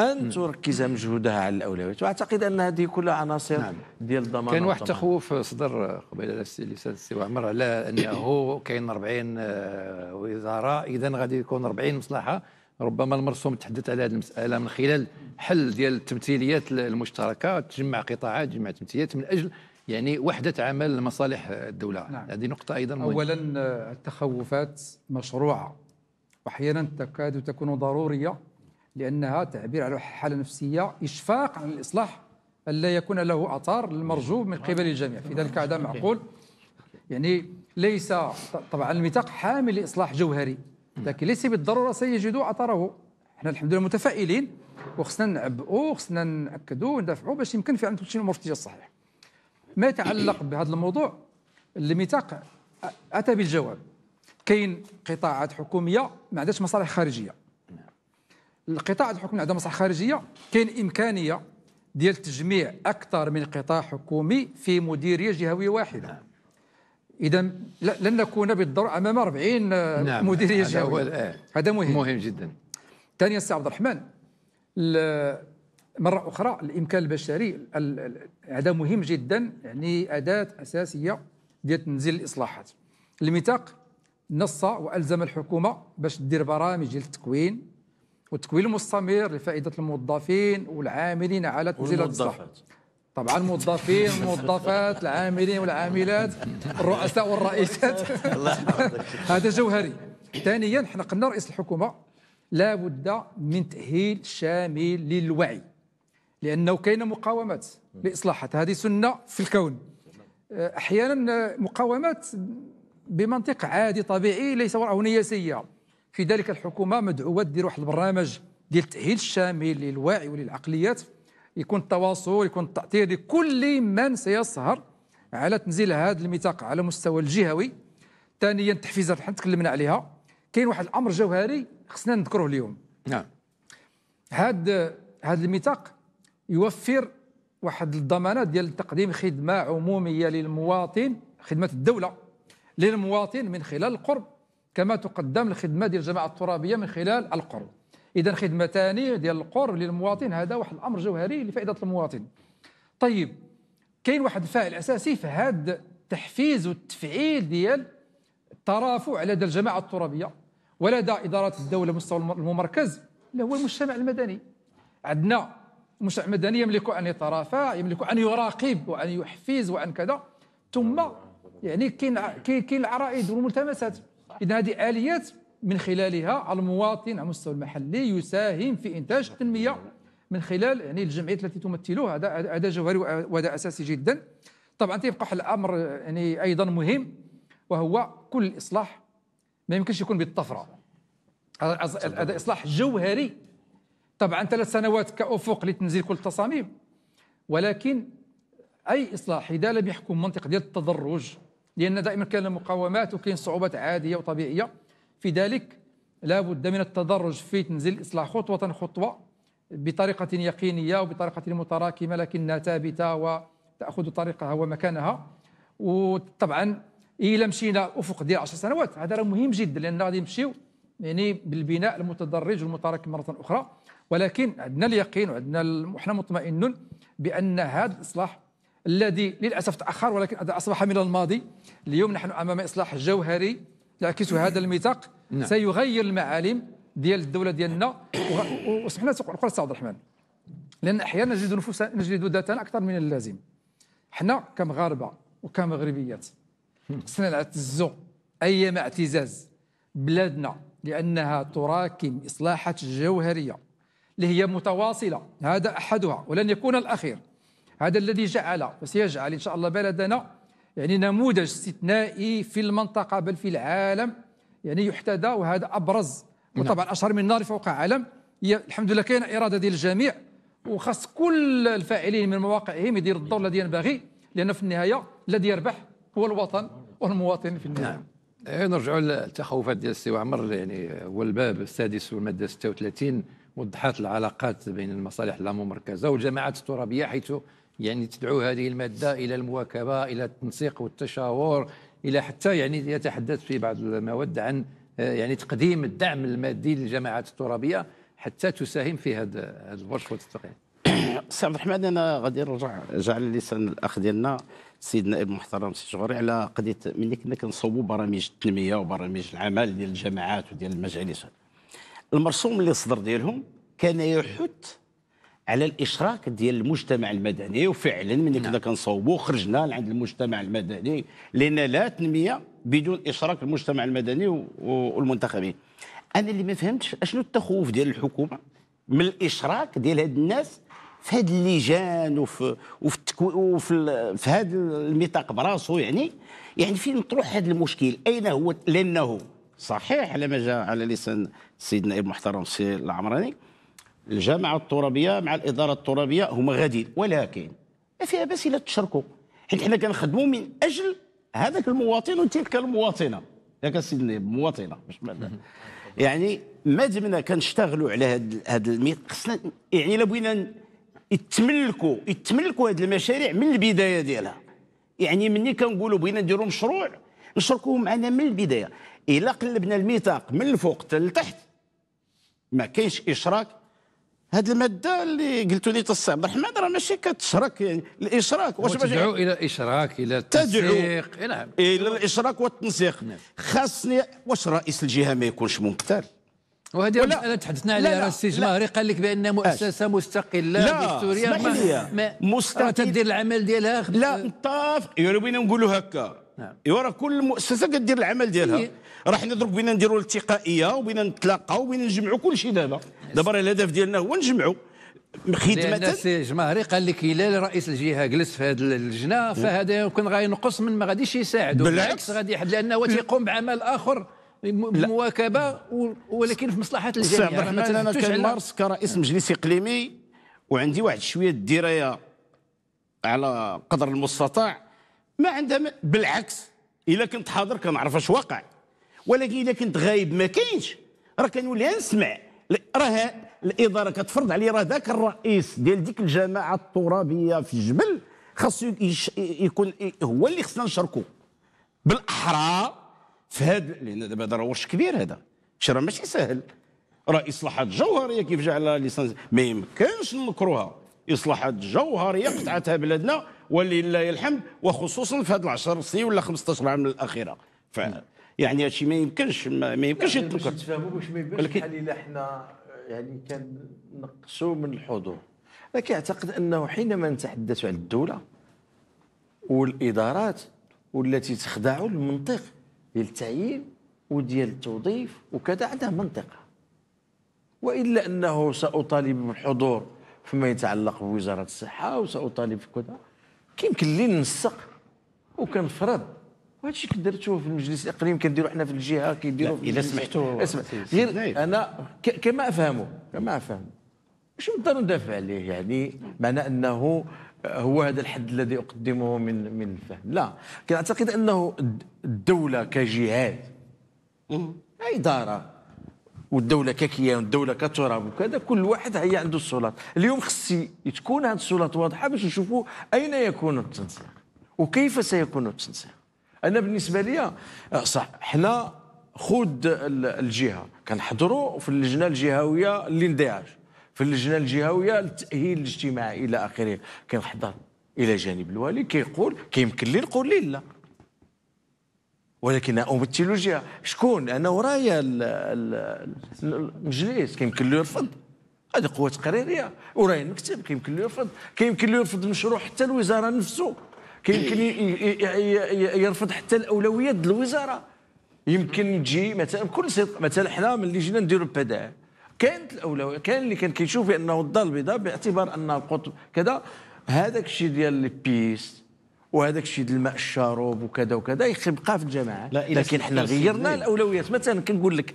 ان تركز مجهودها على الاولويات واعتقد ان هذه كلها عناصر نعم. ديال الضمان كان واحد التخوف صدر قبيله الاستاذ سي عمر على انه كاين 40 آه، وزاره اذا غادي يكون 40 مصلحه ربما المرسوم تحدث على هذه المساله من خلال حل ديال التمثيليات المشتركه تجمع قطاعات تجمع تمثيليات من اجل يعني وحده عمل مصالح الدوله نعم. هذه نقطه ايضا مهمة. اولا التخوفات مشروعه واحيانا تكاد تكون ضروريه لانها تعبير على حاله نفسيه اشفاق عن الاصلاح الا يكون له اثار المرجو من قبل الجميع في ذلك هذا معقول يعني ليس طبعا الميثاق حامل لاصلاح جوهري لكن ليس بالضروره سيجدوا اثره احنا الحمد لله متفائلين وخصنا نعبؤوا خصنا ناكدوا وندافعوا باش يمكن فعلا تمشي الامور في الاتجاه الصحيح ما يتعلق بهذا الموضوع الميثاق اتى بالجواب كاين قطاعات حكوميه ما عندهاش مصالح خارجيه القطاع الحكومي عنده مصالح خارجيه كاين امكانيه ديال تجميع اكثر من قطاع حكومي في مديريه جهويه واحده نعم. اذا لن نكون بالضرر امام 40 نعم مديريه هو هذا مهم مهم جدا ثانيا سي عبد الرحمن مرة أخرى الإمكان البشري هذا مهم جدا يعني أداة أساسية ديال تنزيل الإصلاحات الميثاق نص وألزم الحكومة باش دير برامج ديال التكوين والتكوين المستمر لفائدة الموظفين والعاملين على تنزيل الإصلاحات طبعا الموظفين الموظفات العاملين والعاملات الرؤساء والرئيسات هذا جوهري ثانيا حنا قلنا رئيس الحكومه لا بد من تاهيل شامل للوعي لانه كاين مقاومات لاصلاحات هذه سنه في الكون احيانا مقاومات بمنطق عادي طبيعي ليس وراء نيه سيئه في ذلك الحكومه مدعوه دير واحد البرنامج ديال التاهيل الشامل للوعي وللعقليات يكون التواصل يكون التأطير لكل من سيسهر على تنزيل هذا الميثاق على مستوى الجهوي ثانيا تحفيزات اللي حنا تكلمنا عليها كاين واحد الامر جوهري خصنا نذكره اليوم نعم هاد هذا الميثاق يوفر واحد الضمانات ديال تقديم خدمه عموميه للمواطن خدمه الدوله للمواطن من خلال القرب كما تقدم الخدمه ديال الجماعه الترابيه من خلال القرب اذا خدمه ثانيه ديال القر للمواطن هذا واحد الامر جوهري لفائده المواطن طيب كاين واحد الفاعل اساسي في هذا التحفيز والتفعيل ديال الترافع لدى الجماعه الترابيه ولدى ادارات الدوله مستوى المركز اللي هو المجتمع المدني عندنا المجتمع المدني يملك ان يترافع يملك ان يراقب وان يحفز وان كذا ثم يعني كاين كاين العرائد والملتمسات اذا هذه اليات من خلالها على المواطن على المستوى المحلي يساهم في انتاج التنميه من خلال يعني الجمعيات التي تمثله هذا هذا جوهري وهذا اساسي جدا طبعا تيبقى واحد الامر يعني ايضا مهم وهو كل الاصلاح ما يمكنش يكون بالطفره هذا اصلاح جوهري طبعا ثلاث سنوات كافق لتنزيل كل التصاميم ولكن اي اصلاح اذا لم يحكم منطق ديال التدرج لان دائما كان المقاومات وكاين صعوبات عاديه وطبيعيه في ذلك لا بد من التدرج في تنزيل الإصلاح خطوة خطوة بطريقة يقينية وبطريقة متراكمة لكنها ثابتة وتأخذ طريقها ومكانها وطبعا إلى إيه مشينا أفق ديال 10 سنوات هذا راه مهم جدا لأن غادي نمشيو يعني بالبناء المتدرج والمتراكم مرة أخرى ولكن عندنا اليقين وعندنا وحنا مطمئنون بأن هذا الإصلاح الذي للأسف تأخر ولكن أصبح من الماضي اليوم نحن أمام إصلاح جوهري يعكس هذا نعم. الميثاق نعم. سيغير المعالم ديال الدوله ديالنا وسمحنا نقول استاذ عبد الرحمن لان احيانا نجد نفوسنا نجلد ذاتنا اكثر من اللازم حنا كمغاربه وكمغربيات خصنا نعتزوا ايما اعتزاز بلادنا لانها تراكم اصلاحات جوهريه اللي هي متواصله هذا احدها ولن يكون الاخير هذا الذي جعل وسيجعل ان شاء الله بلدنا يعني نموذج استثنائي في المنطقة بل في العالم يعني يحتذى وهذا أبرز نعم. وطبعا أشهر من نار فوق هي الحمد لله كاينه إرادة ديال الجميع وخاص كل الفاعلين من مواقعهم يدير الدور الذي ينبغي لأن في النهاية الذي يربح هو الوطن والمواطن في النهاية نعم. آه، نرجعوا للتخوفات ديال السي عمر يعني هو الباب السادس والماده 36 وضحت العلاقات بين المصالح اللامركزه والجماعات الترابيه حيث يعني تدعو هذه المادة إلى المواكبة إلى التنسيق والتشاور إلى حتى يعني يتحدث في بعض المواد عن يعني تقديم الدعم المادي للجماعات الترابية حتى تساهم في هذا الورش والتقييم سي عبد الرحمن انا غادي نرجع جعل لسان الاخ ديالنا السيد نائب المحترم سي شغوري على قضيه ملي كنا كنصوبوا برامج التنميه وبرامج العمل ديال الجماعات وديال المجالس المرسوم اللي صدر ديالهم كان يحث على الاشراك ديال المجتمع المدني وفعلا من كنا نعم. كنصوبوا خرجنا لعند المجتمع المدني لان لا تنميه بدون اشراك المجتمع المدني والمنتخبين انا اللي ما فهمتش اشنو التخوف ديال الحكومه من الاشراك ديال هاد الناس في هاد اللجان وفي وفي, وفي في هاد الميثاق براسو يعني يعني فين تروح هاد المشكل اين هو لانه صحيح على ما جاء على لسان سيدنا ابن محترم السي العمراني الجامعه الترابيه مع الاداره الترابيه هما غاديين ولكن ما فيها باس الا تشاركوا حيت حنا كنخدموا من اجل هذاك المواطن وتلك المواطنه ياك السيد المواطنه باش يعني ما دمنا كنشتغلوا على هذا هذا خصنا يعني الا بغينا يتملكوا يتملكوا هذه المشاريع من البدايه ديالها يعني ملي كنقولوا بغينا نديروا مشروع نشركوه معنا من البدايه الا قلبنا الميثاق من الفوق حتى لتحت ما كاينش اشراك هذه الماده اللي قلتوا لي تصي عبد الرحمن راه ماشي كتشرك يعني الاشراك واش تدعو الى يعني؟ اشراك الى التنسيق تدعو نعم. الى الاشراك والتنسيق نعم. خاصني واش رئيس الجهه ما يكونش ممثل وهذه المساله تحدثنا عليها السي جماهري قال لك بأن مؤسسة أش. مستقلة دستورية ما, ما مستقل تدير العمل ديالها لا نتفق يا بينا نقولوا هكا نعم. راه كل مؤسسة كدير العمل ديالها إيه. راح نضرب بين نديروا التقائيه وبين نتلاقاو وبين نجمعوا كل شيء دابا دابا راه الهدف ديالنا هو نجمعوا خدمه السي جماهري قال لك الا رئيس الجهه جلس في هذه اللجنه فهذا يمكن غينقص من ما غاديش يساعد بالعكس غادي يحد لانه هو تيقوم بعمل اخر مواكبه ولكن في مصلحه الجميع عبد الرحمن انا كنمارس كرئيس مجلس اقليمي وعندي واحد شويه الدرايه على قدر المستطاع ما عندها بالعكس الا كنت حاضر كنعرف اش واقع ولكن اذا كنت غايب ما كاينش راه كنولي نسمع راه الاداره كتفرض عليه راه ذاك الرئيس ديال ديك الجماعه الترابيه في الجبل خاصو يكون هو اللي خصنا نشركو بالاحرى في هذا لان دابا هذا راه ورش كبير هذا شي راه ماشي سهل راه اصلاحات جوهريه كيف جعلها ليسانس ما يمكنش نكروها اصلاحات جوهريه قطعتها بلادنا ولله الحمد وخصوصا في هذه العشر سنين ولا 15 عام الاخيره فعلا يعني هادشي ما يمكنش ما يمكنش يتنكر تفهموا باش ما يبانش بحال الا حنا يعني كان نقصوا من الحضور انا كيعتقد انه حينما نتحدث عن الدوله والادارات والتي تخضع للمنطق ديال التعيين وديال التوظيف وكذا عندها منطقه والا انه ساطالب بالحضور فيما يتعلق بوزاره الصحه وساطالب في كذا كيمكن لي ننسق وكنفرض وهادشي اللي درتوه في المجلس الاقليمي كنديروا حنا في الجهه كيديروا اذا سمحتوا اسمع غير انا كما افهمه كما افهم مش نقدر ندافع عليه يعني معنى انه هو هذا الحد الذي اقدمه من من الفهم لا كنعتقد انه الدوله كجهاد اداره والدوله ككيان والدوله كتراب وكذا كل واحد هي عنده السلطات اليوم خصي تكون هذه السلطات واضحه باش نشوفوا اين يكون التنسيق وكيف سيكون التنسيق انا بالنسبه لي آه، صح حنا خود الجهه كنحضروا في اللجنه الجهويه للاندعاج في اللجنه الجهويه للتاهيل الاجتماعي الى اخره كنحضر الى جانب الوالي كيقول كيمكن لي نقول لي لا ولكن امثل الجهه شكون انا ورايا المجلس كيمكن له يرفض هذه قوه تقريريه ورايا المكتب كيمكن له يرفض كيمكن له يرفض المشروع حتى الوزاره نفسه كيمكن يرفض حتى الاولويات الوزاره يمكن تجي مثلا بكل صدق مثلا حنا ملي جينا نديروا البدع كانت الاولويه كان اللي كان كيشوف بانه الدار البيضاء باعتبار ان القطب كذا هذاك الشيء ديال لي بيست وهذاك الشيء ديال الماء الشاروب وكذا وكذا يبقى في الجماعه لكن حنا غيرنا الاولويات مثلا كنقول لك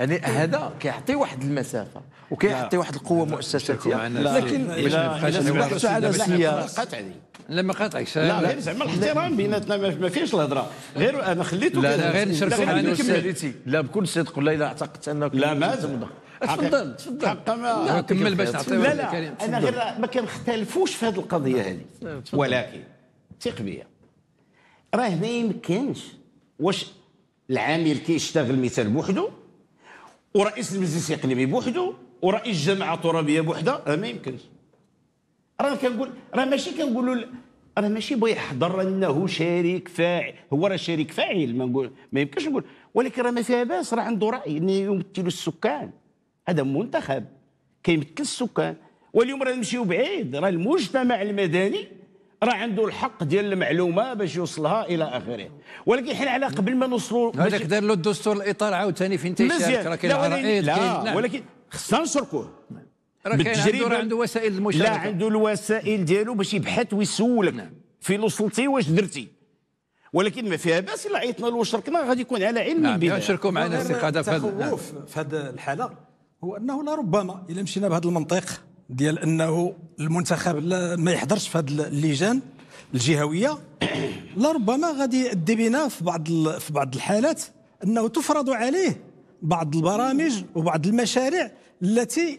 يعني هذا كيعطي واحد المسافه وكيعطي واحد القوه مؤسساتيه لكن الا على السياسه لا ما قاطعكش لا غير زعما الاحترام بيناتنا ما فيهش الهضره غير انا خليته لا لا غير نشرفوا كملتي لا بكل صدق والله الا اعتقدت انك لا ما تفضل تفضل حق كمل باش تعطي لا لا انا غير ما كنختلفوش في هذه القضيه هذه ولكن ثق بيا راه ما يمكنش واش العامل كيشتغل مثال بوحدو ورئيس المجلس الاقليمي بوحدو ورئيس جماعه ترابيه بوحده ما يمكنش راه كنقول راه ماشي كنقولوا راه ماشي بغى يحضر انه شريك فاعل هو راه شريك فاعل ما نقول ما يمكنش نقول ولكن راه ما فيها باس راه عنده راي انه يمثل السكان هذا منتخب كيمثل السكان واليوم راه نمشيو بعيد راه المجتمع المدني راه عنده الحق ديال المعلومه باش يوصلها الى اخره ولكن حنا على قبل ما نوصلوا هذاك دار له الدستور الاطار عاوتاني فين انتشار راه كاين لا ولكن خصنا نشركوه بالتجربه عنده وسائل المشاركه لا عنده الوسائل ديالو باش يبحث ويسولك نعم. فين وصلتي واش درتي ولكن ما فيها باس الا عيطنا له وشركنا غادي يكون على علم نعم البدايه نشاركوا معنا السي قاده في هذا نعم. في هذه الحاله هو انه لربما الا مشينا بهذا المنطق ديال انه المنتخب ما يحضرش في هذه اللجان الجهويه لربما غادي يؤدي بنا في بعض في بعض الحالات انه تفرض عليه بعض البرامج وبعض المشاريع التي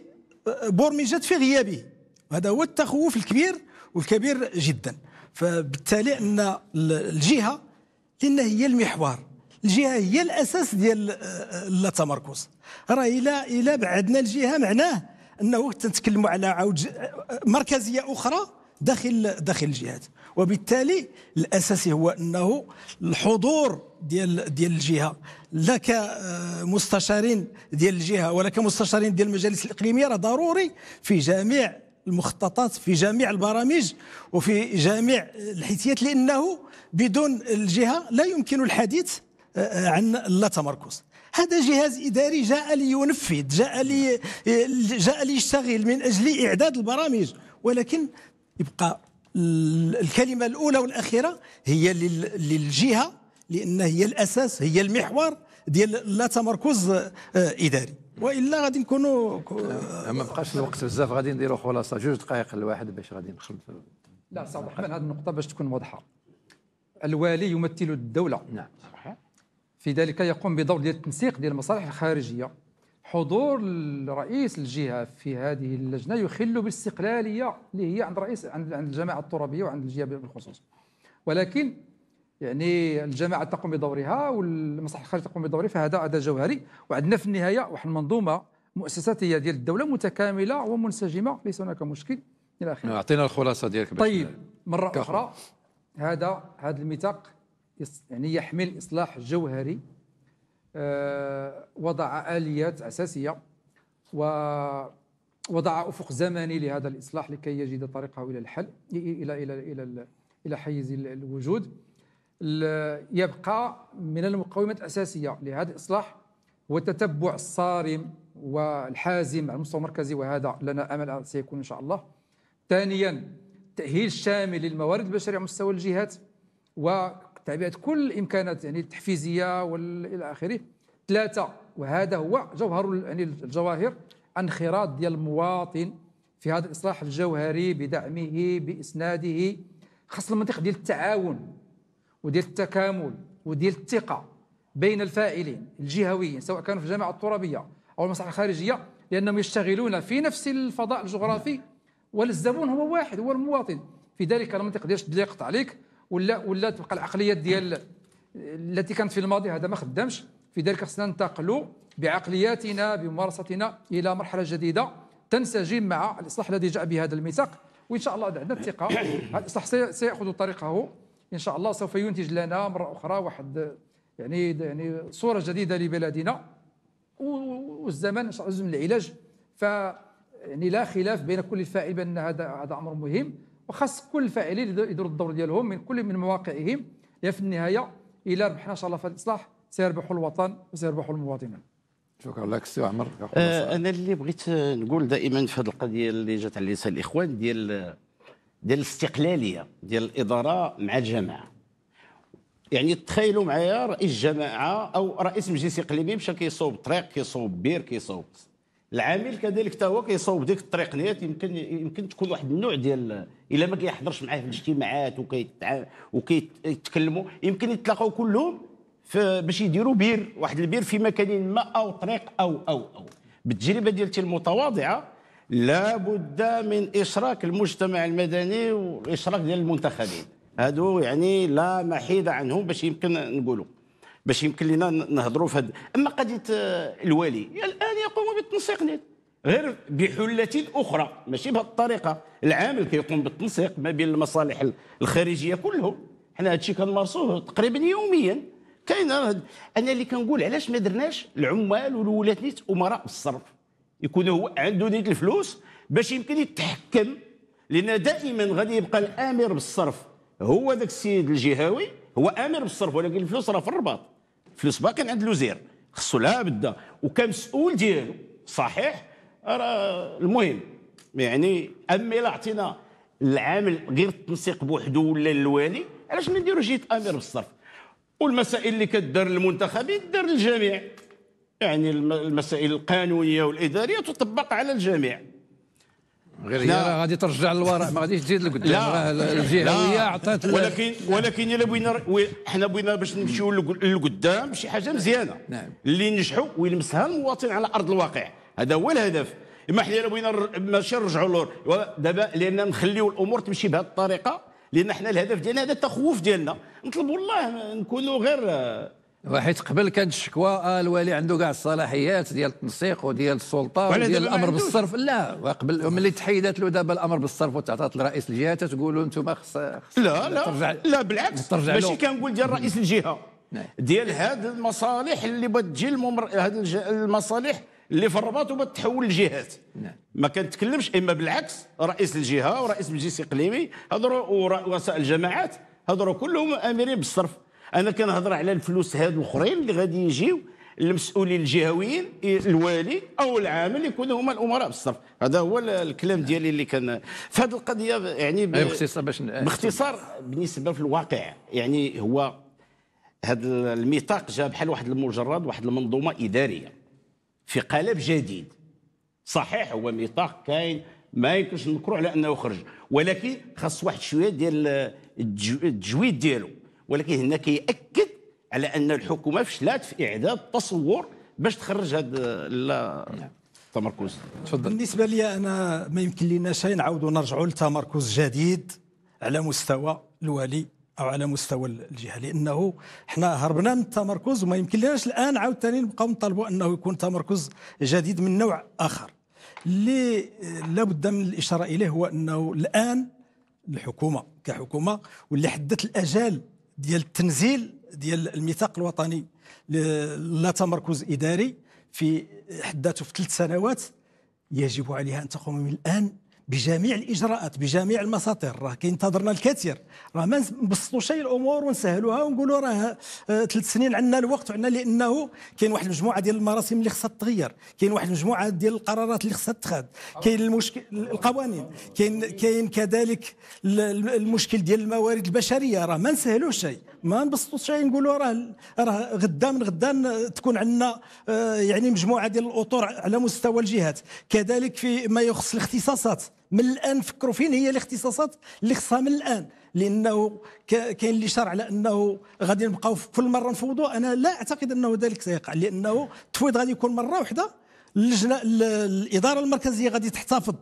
برمجت في غيابه هذا هو التخوف الكبير والكبير جدا فبالتالي ان الجهه لان هي المحور الجهه هي الاساس ديال التمركز آه، راه الى الى بعدنا الجهه معناه انه تنتكلموا على عوج آه، مركزيه اخرى داخل داخل الجهات وبالتالي الاساسي هو انه الحضور ديال ديال الجهه لا آه، كمستشارين ديال الجهه ولا كمستشارين ديال المجالس الاقليميه راه ضروري في جميع المخططات في جميع البرامج وفي جميع الحيثيات لانه بدون الجهه لا يمكن الحديث آه، آه، عن اللا تمركز هذا جهاز اداري جاء لينفذ جاء لي جاء ليشتغل من اجل اعداد البرامج ولكن يبقى الكلمه الاولى والاخيره هي للجهه لان هي الاساس هي المحور ديال لا تمركز آه، اداري والا غادي نكونوا آه، ما بقاش الوقت بزاف غادي نديروا خلاصه جوج دقائق الواحد باش غادي ندخل لا صعب احمد هذه النقطه باش تكون واضحه الوالي يمثل الدوله نعم صحيح في ذلك يقوم بدور ديال التنسيق ديال المصالح الخارجيه حضور رئيس الجهه في هذه اللجنه يخل بالاستقلاليه اللي هي عند رئيس عند الجماعه الترابيه وعند الجهه بالخصوص ولكن يعني الجماعه تقوم بدورها والمصلحه الخارجيه تقوم بدورها فهذا هذا جوهري وعندنا في النهايه واحد المنظومه مؤسساتيه ديال الدوله متكامله ومنسجمه ليس هناك مشكل الى اخره اعطينا الخلاصه ديالك طيب مره كخل. اخرى هذا هذا الميثاق يعني يحمل اصلاح جوهري آه، وضع اليات اساسيه ووضع افق زمني لهذا الاصلاح لكي يجد طريقه الى الحل الى الى الى الى, إلى حيز الوجود يبقى من المقومات الأساسية لهذا الإصلاح هو التتبع الصارم والحازم على المستوى المركزي وهذا لنا أمل سيكون إن شاء الله ثانيا تأهيل شامل للموارد البشرية على مستوى الجهات وتعبئة كل الإمكانات يعني التحفيزية والى آخره ثلاثة وهذا هو جوهر يعني الجواهر انخراط ديال المواطن في هذا الإصلاح الجوهري بدعمه بإسناده خاصة المنطقة ديال التعاون وديال التكامل وديال الثقه بين الفاعلين الجهويين سواء كانوا في الجامعه الترابيه او المصلحه الخارجيه لانهم يشتغلون في نفس الفضاء الجغرافي والزبون هو واحد هو المواطن في ذلك ما تقدرش يقطع عليك ولا ولا تبقى العقليات ديال التي كانت في الماضي هذا ما خدامش في ذلك خصنا ننتقلوا بعقلياتنا بممارستنا الى مرحله جديده تنسجم مع الاصلاح الذي جاء به هذا الميثاق وان شاء الله عندنا الثقه هذا الاصلاح سياخذ طريقه ان شاء الله سوف ينتج لنا مره اخرى واحد يعني يعني صوره جديده لبلادنا والزمن ان شاء الله العلاج ف يعني لا خلاف بين كل فاعل بان هذا هذا امر مهم وخاص كل الفاعلين يديروا الدور ديالهم من كل من مواقعهم في النهايه الى ربحنا ان شاء الله في الاصلاح سيربح الوطن وسيربح المواطنون شكرا لك سي عمر آه، انا اللي بغيت نقول دائما في هذه القضيه اللي جات على لسان الاخوان ديال ديال الاستقلاليه ديال الاداره مع الجماعه يعني تخيلوا معايا رئيس جماعه او رئيس مجلس اقليمي مشى كيصوب طريق كيصوب بير كيصوب العامل كذلك حتى هو كيصوب ديك الطريق نيات يمكن يمكن تكون واحد النوع ديال الا ما كيحضرش معاه في الاجتماعات وكيتكلموا يمكن يتلاقاو كلهم باش يديروا بير واحد البير في مكان ما او طريق او او او بالتجربه ديالتي المتواضعه لا بد من إشراك المجتمع المدني وإشراك ديال المنتخبين هادو يعني لا محيد عنهم باش يمكن نقولوا باش يمكن لنا نهضروا في هذا اما قضيه آه، الولي الان يقوم بالتنسيق غير بحله اخرى ماشي بهذه الطريقه العامل كيقوم بالتنسيق ما بين المصالح الخارجيه كلهم حنا هادشي كنمارسوه تقريبا يوميا كاين انا اللي كنقول علاش ما درناش العمال والولاة نيت امراء الصرف يكون هو عنده ديك الفلوس باش يمكن يتحكم لان دائما غادي يبقى الامر بالصرف هو ذاك السيد الجهاوي هو امر بالصرف ولكن الفلوس راه في الرباط الفلوس باقي عند الوزير خصو لا بدا وكمسؤول ديالو صحيح راه المهم يعني اما الا عطينا العامل غير التنسيق بوحدو ولا الوالي علاش ما نديروش امر بالصرف والمسائل اللي كدار للمنتخبين دار للجميع يعني المسائل القانونيه والاداريه تطبق على الجميع غير هي غادي ترجع للوراء ما غاديش تزيد لقدام راه الجهويه عطات ولكن ولكن الا بغينا حنا بغينا باش نمشيو للقدام شي حاجه مزيانه نعم. اللي نجحوا ويلمسها المواطن على ارض الواقع هذا هو الهدف اما حنا الا بغينا ماشي نرجعوا لور دابا لان نخليو الامور تمشي بهذه الطريقه لان حنا الهدف ديالنا هذا التخوف ديالنا نطلبوا الله نكونوا غير وحيت قبل كانت الشكوى آه، الوالي عنده كاع الصلاحيات ديال التنسيق وديال السلطه وديال الامر بالصرف لا وقبل ملي تحيدات له دابا الامر بالصرف وتعطات لرئيس الجهه تتقولوا انتم خص لا لا ترجع لا بالعكس ماشي كنقول ديال رئيس الجهه نعم. ديال هاد المصالح اللي بتجي الممر... هاد المصالح اللي في الرباط وبتحول الجهات نعم. ما كنتكلمش اما بالعكس رئيس الجهه ورئيس مجلس اقليمي هضروا ورؤساء الجماعات هضروا كلهم امرين بالصرف انا كنهضر على الفلوس هاد الاخرين اللي غادي يجيو المسؤولين الجهويين الوالي او العامل يكونوا هما الامراء بالصرف هذا هو الكلام ديالي اللي كان في هذه القضيه يعني باختصار باش باختصار بالنسبه في الواقع يعني هو هذا الميثاق جا بحال واحد المجرد واحد المنظومه اداريه في قالب جديد صحيح هو ميثاق كاين ما يمكنش نكرو على انه خرج ولكن خاص واحد شويه ديال التجويد ديالو ولكن هنا كيأكد على ان الحكومه فشلات في اعداد تصور باش تخرج هذا التمركز تفضل بالنسبه لي انا ما يمكن لنا شيء نعاودوا نرجعوا لتمركز جديد على مستوى الولي او على مستوى الجهه لانه حنا هربنا من التمركز وما يمكن لناش الان عاوتاني نبقاو نطالبوا انه يكون تمركز جديد من نوع اخر اللي لابد من الاشاره اليه هو انه الان الحكومه كحكومه واللي حدت الاجال ديال التنزيل ديال الميثاق الوطني لا تمركز اداري في حد ذاته في ثلاث سنوات يجب عليها ان تقوم من الان بجميع الاجراءات بجميع المساطر راه كينتظرنا الكثير راه ما نبسطوش اي الامور ونسهلوها ونقولوا راه آه، ثلاث سنين عندنا الوقت وعندنا لانه كاين واحد المجموعه ديال المراسم اللي خصها تتغير كاين واحد المجموعه ديال القرارات اللي خصها تتخذ كاين المشكل القوانين كاين كاين كذلك المشكل ديال الموارد البشريه راه ما نسهلوش شيء ما نبسطوش شيء نقولوا راه راه غدا من غدا تكون عندنا آه، يعني مجموعه ديال الاطر على مستوى الجهات كذلك في ما يخص الاختصاصات من الان نفكروا فين هي الاختصاصات اللي خصها من الان لانه كاين اللي شرع على انه غادي نبقاو كل مره نفوضوا انا لا اعتقد انه ذلك سيقع لانه التفويض غادي يكون مره واحده اللجنه الاداره المركزيه غادي تحتفظ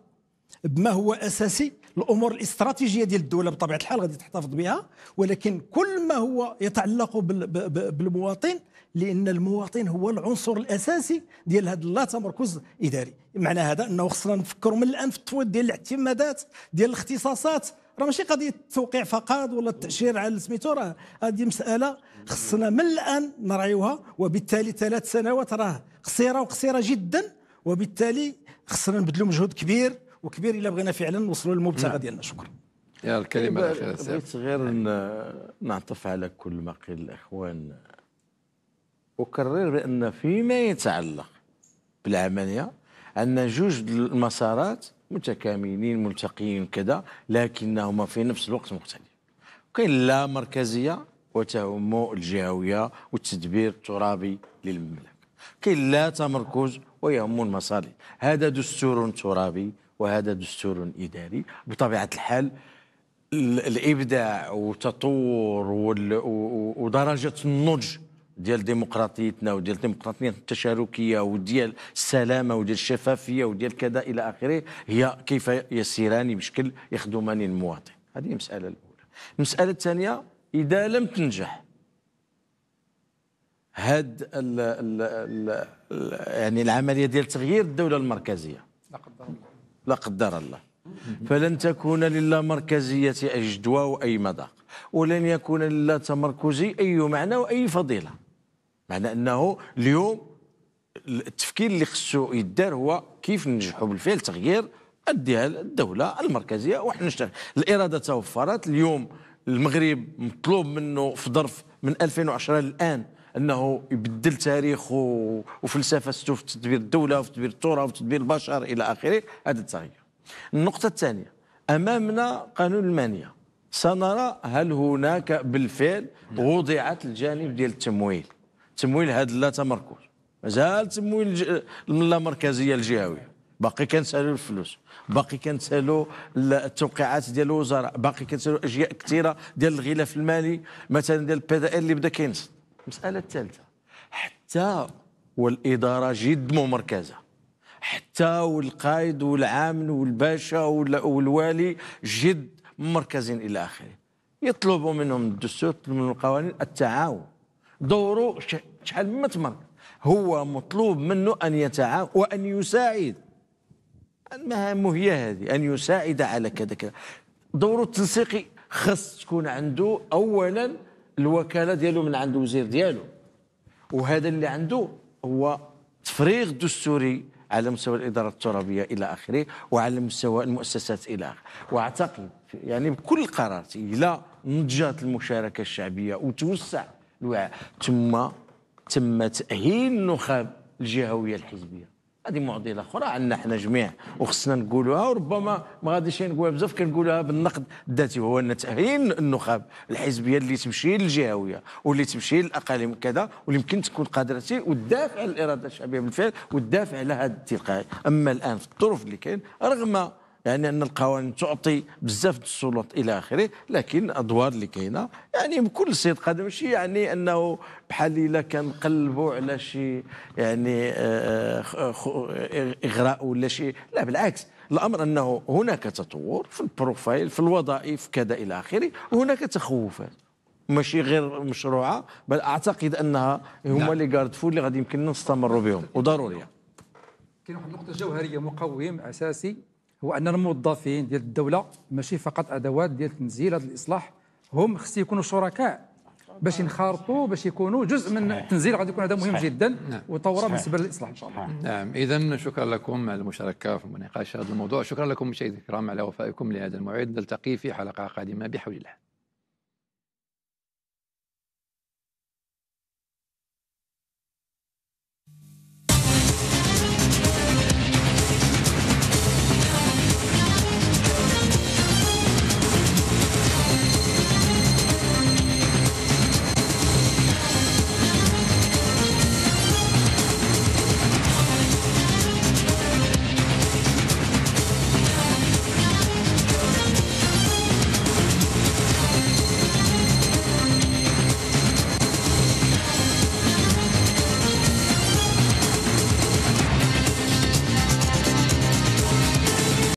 بما هو اساسي الامور الاستراتيجيه ديال الدوله بطبيعه الحال غادي تحتفظ بها ولكن كل ما هو يتعلق بالمواطن لان المواطن هو العنصر الاساسي ديال هذا اللا تمركز اداري معنى هذا انه خصنا نفكروا من الان في التفويض ديال الاعتمادات ديال الاختصاصات راه ماشي قضيه التوقيع فقط ولا التاشير على سميتو راه هذه مساله خصنا من الان نراعيوها وبالتالي ثلاث سنوات راه قصيره وقصيره جدا وبالتالي خصنا نبذلوا مجهود كبير وكبير الا بغينا فعلا نوصلوا للمبتغى ديالنا شكرا يا الكلمه الاخيره بغيت غير نعطف على كل ما قيل الاخوان أكرر بأن فيما يتعلق بالعملية أن جوج المسارات متكاملين ملتقيين كذا لكنهما في نفس الوقت مختلف كاين لا مركزية وتهم الجهوية والتدبير الترابي للمملكة كاين لا تمركز ويهم المصالح هذا دستور ترابي وهذا دستور إداري بطبيعة الحال الابداع والتطور ودرجه النضج ديال ديمقراطيتنا وديال ديمقراطيه التشاركيه وديال السلامه وديال الشفافيه وديال كذا الى اخره هي كيف يسيران بشكل يخدمان المواطن هذه المساله الاولى المساله الثانيه اذا لم تنجح هاد الـ الـ الـ يعني العمليه ديال تغيير الدوله المركزيه لا قدر الله لا قدر الله فلن تكون لله مركزيه اي جدوى واي مذاق ولن يكون لله تمركزي اي معنى واي فضيله معنى انه اليوم التفكير اللي خصو يدار هو كيف ننجحوا بالفعل تغيير الديال الدوله المركزيه وحنا نشتغل الاراده توفرت اليوم المغرب مطلوب منه في ظرف من 2010 للان انه يبدل تاريخه وفلسفته في تدبير الدوله وفي تدبير الثوره وفي تدبير البشر الى اخره هذا التغيير النقطه الثانيه امامنا قانون المانيه سنرى هل هناك بالفعل وضعت الجانب ديال التمويل تمويل هذا لا تمركز مازال تمويل اللا مركزيه الجهويه باقي كنسالوا الفلوس باقي كنسالوا التوقيعات ديال الوزراء باقي كنسالوا اشياء كثيره ديال الغلاف المالي مثلا ديال البي دي اللي بدا كينس المساله الثالثه حتى والاداره جد ممركزه حتى والقائد والعامل والباشا والوالي جد مركزين الى اخره يطلبوا منهم الدستور من القوانين التعاون دوره شحال من تمر هو مطلوب منه أن يتعاون وأن يساعد المهام هي هذه أن يساعد على كذا كذا دوره التنسيقي خص تكون عنده أولا الوكالة ديالو من عند الوزير ديالو وهذا اللي عنده هو تفريغ دستوري على مستوى الإدارة الترابية إلى آخره وعلى مستوى المؤسسات إلى آخره وأعتقد يعني بكل قرار إلى نضجت المشاركة الشعبية وتوسع الوعاء ثم تم تاهيل النخب الجهويه الحزبيه هذه معضله اخرى عندنا حنا جميع وخصنا نقولوها وربما ما غاديش نقولها بزاف كنقولها بالنقد الذاتي هو ان تاهيل النخب الحزبيه اللي تمشي للجهويه واللي تمشي للاقاليم كذا واللي يمكن تكون قادره والدافع على الاراده الشعبيه بالفعل والدافع على هذا التلقائي اما الان في الظروف اللي كاين رغم يعني ان القوانين تعطي بزاف السلطات الى اخره لكن الادوار اللي كاينه يعني بكل صدق هذا ماشي يعني انه بحال الا كنقلبوا على شي يعني آه، اغراء ولا شي لا بالعكس الامر انه هناك تطور في البروفايل في الوظائف كذا الى اخره وهناك تخوفات ماشي غير مشروعه بل اعتقد انها هما لي غارد فول اللي غادي يمكن نستمروا بهم وضروريه كاين واحد النقطه جوهريه مقوم اساسي هو ان الموظفين ديال الدوله ماشي فقط ادوات ديال التنزيل هذا الاصلاح هم خص يكونوا شركاء باش ينخرطوا باش يكونوا جزء من التنزيل غادي يكون هذا مهم صحيح. جدا نعم. وثوره بالنسبه للاصلاح ان شاء الله نعم اذا شكرا لكم على المشاركه في مناقشه هذا الموضوع شكرا لكم مشاهدينا الكرام على وفائكم لهذا الموعد نلتقي في حلقه قادمه بحول الله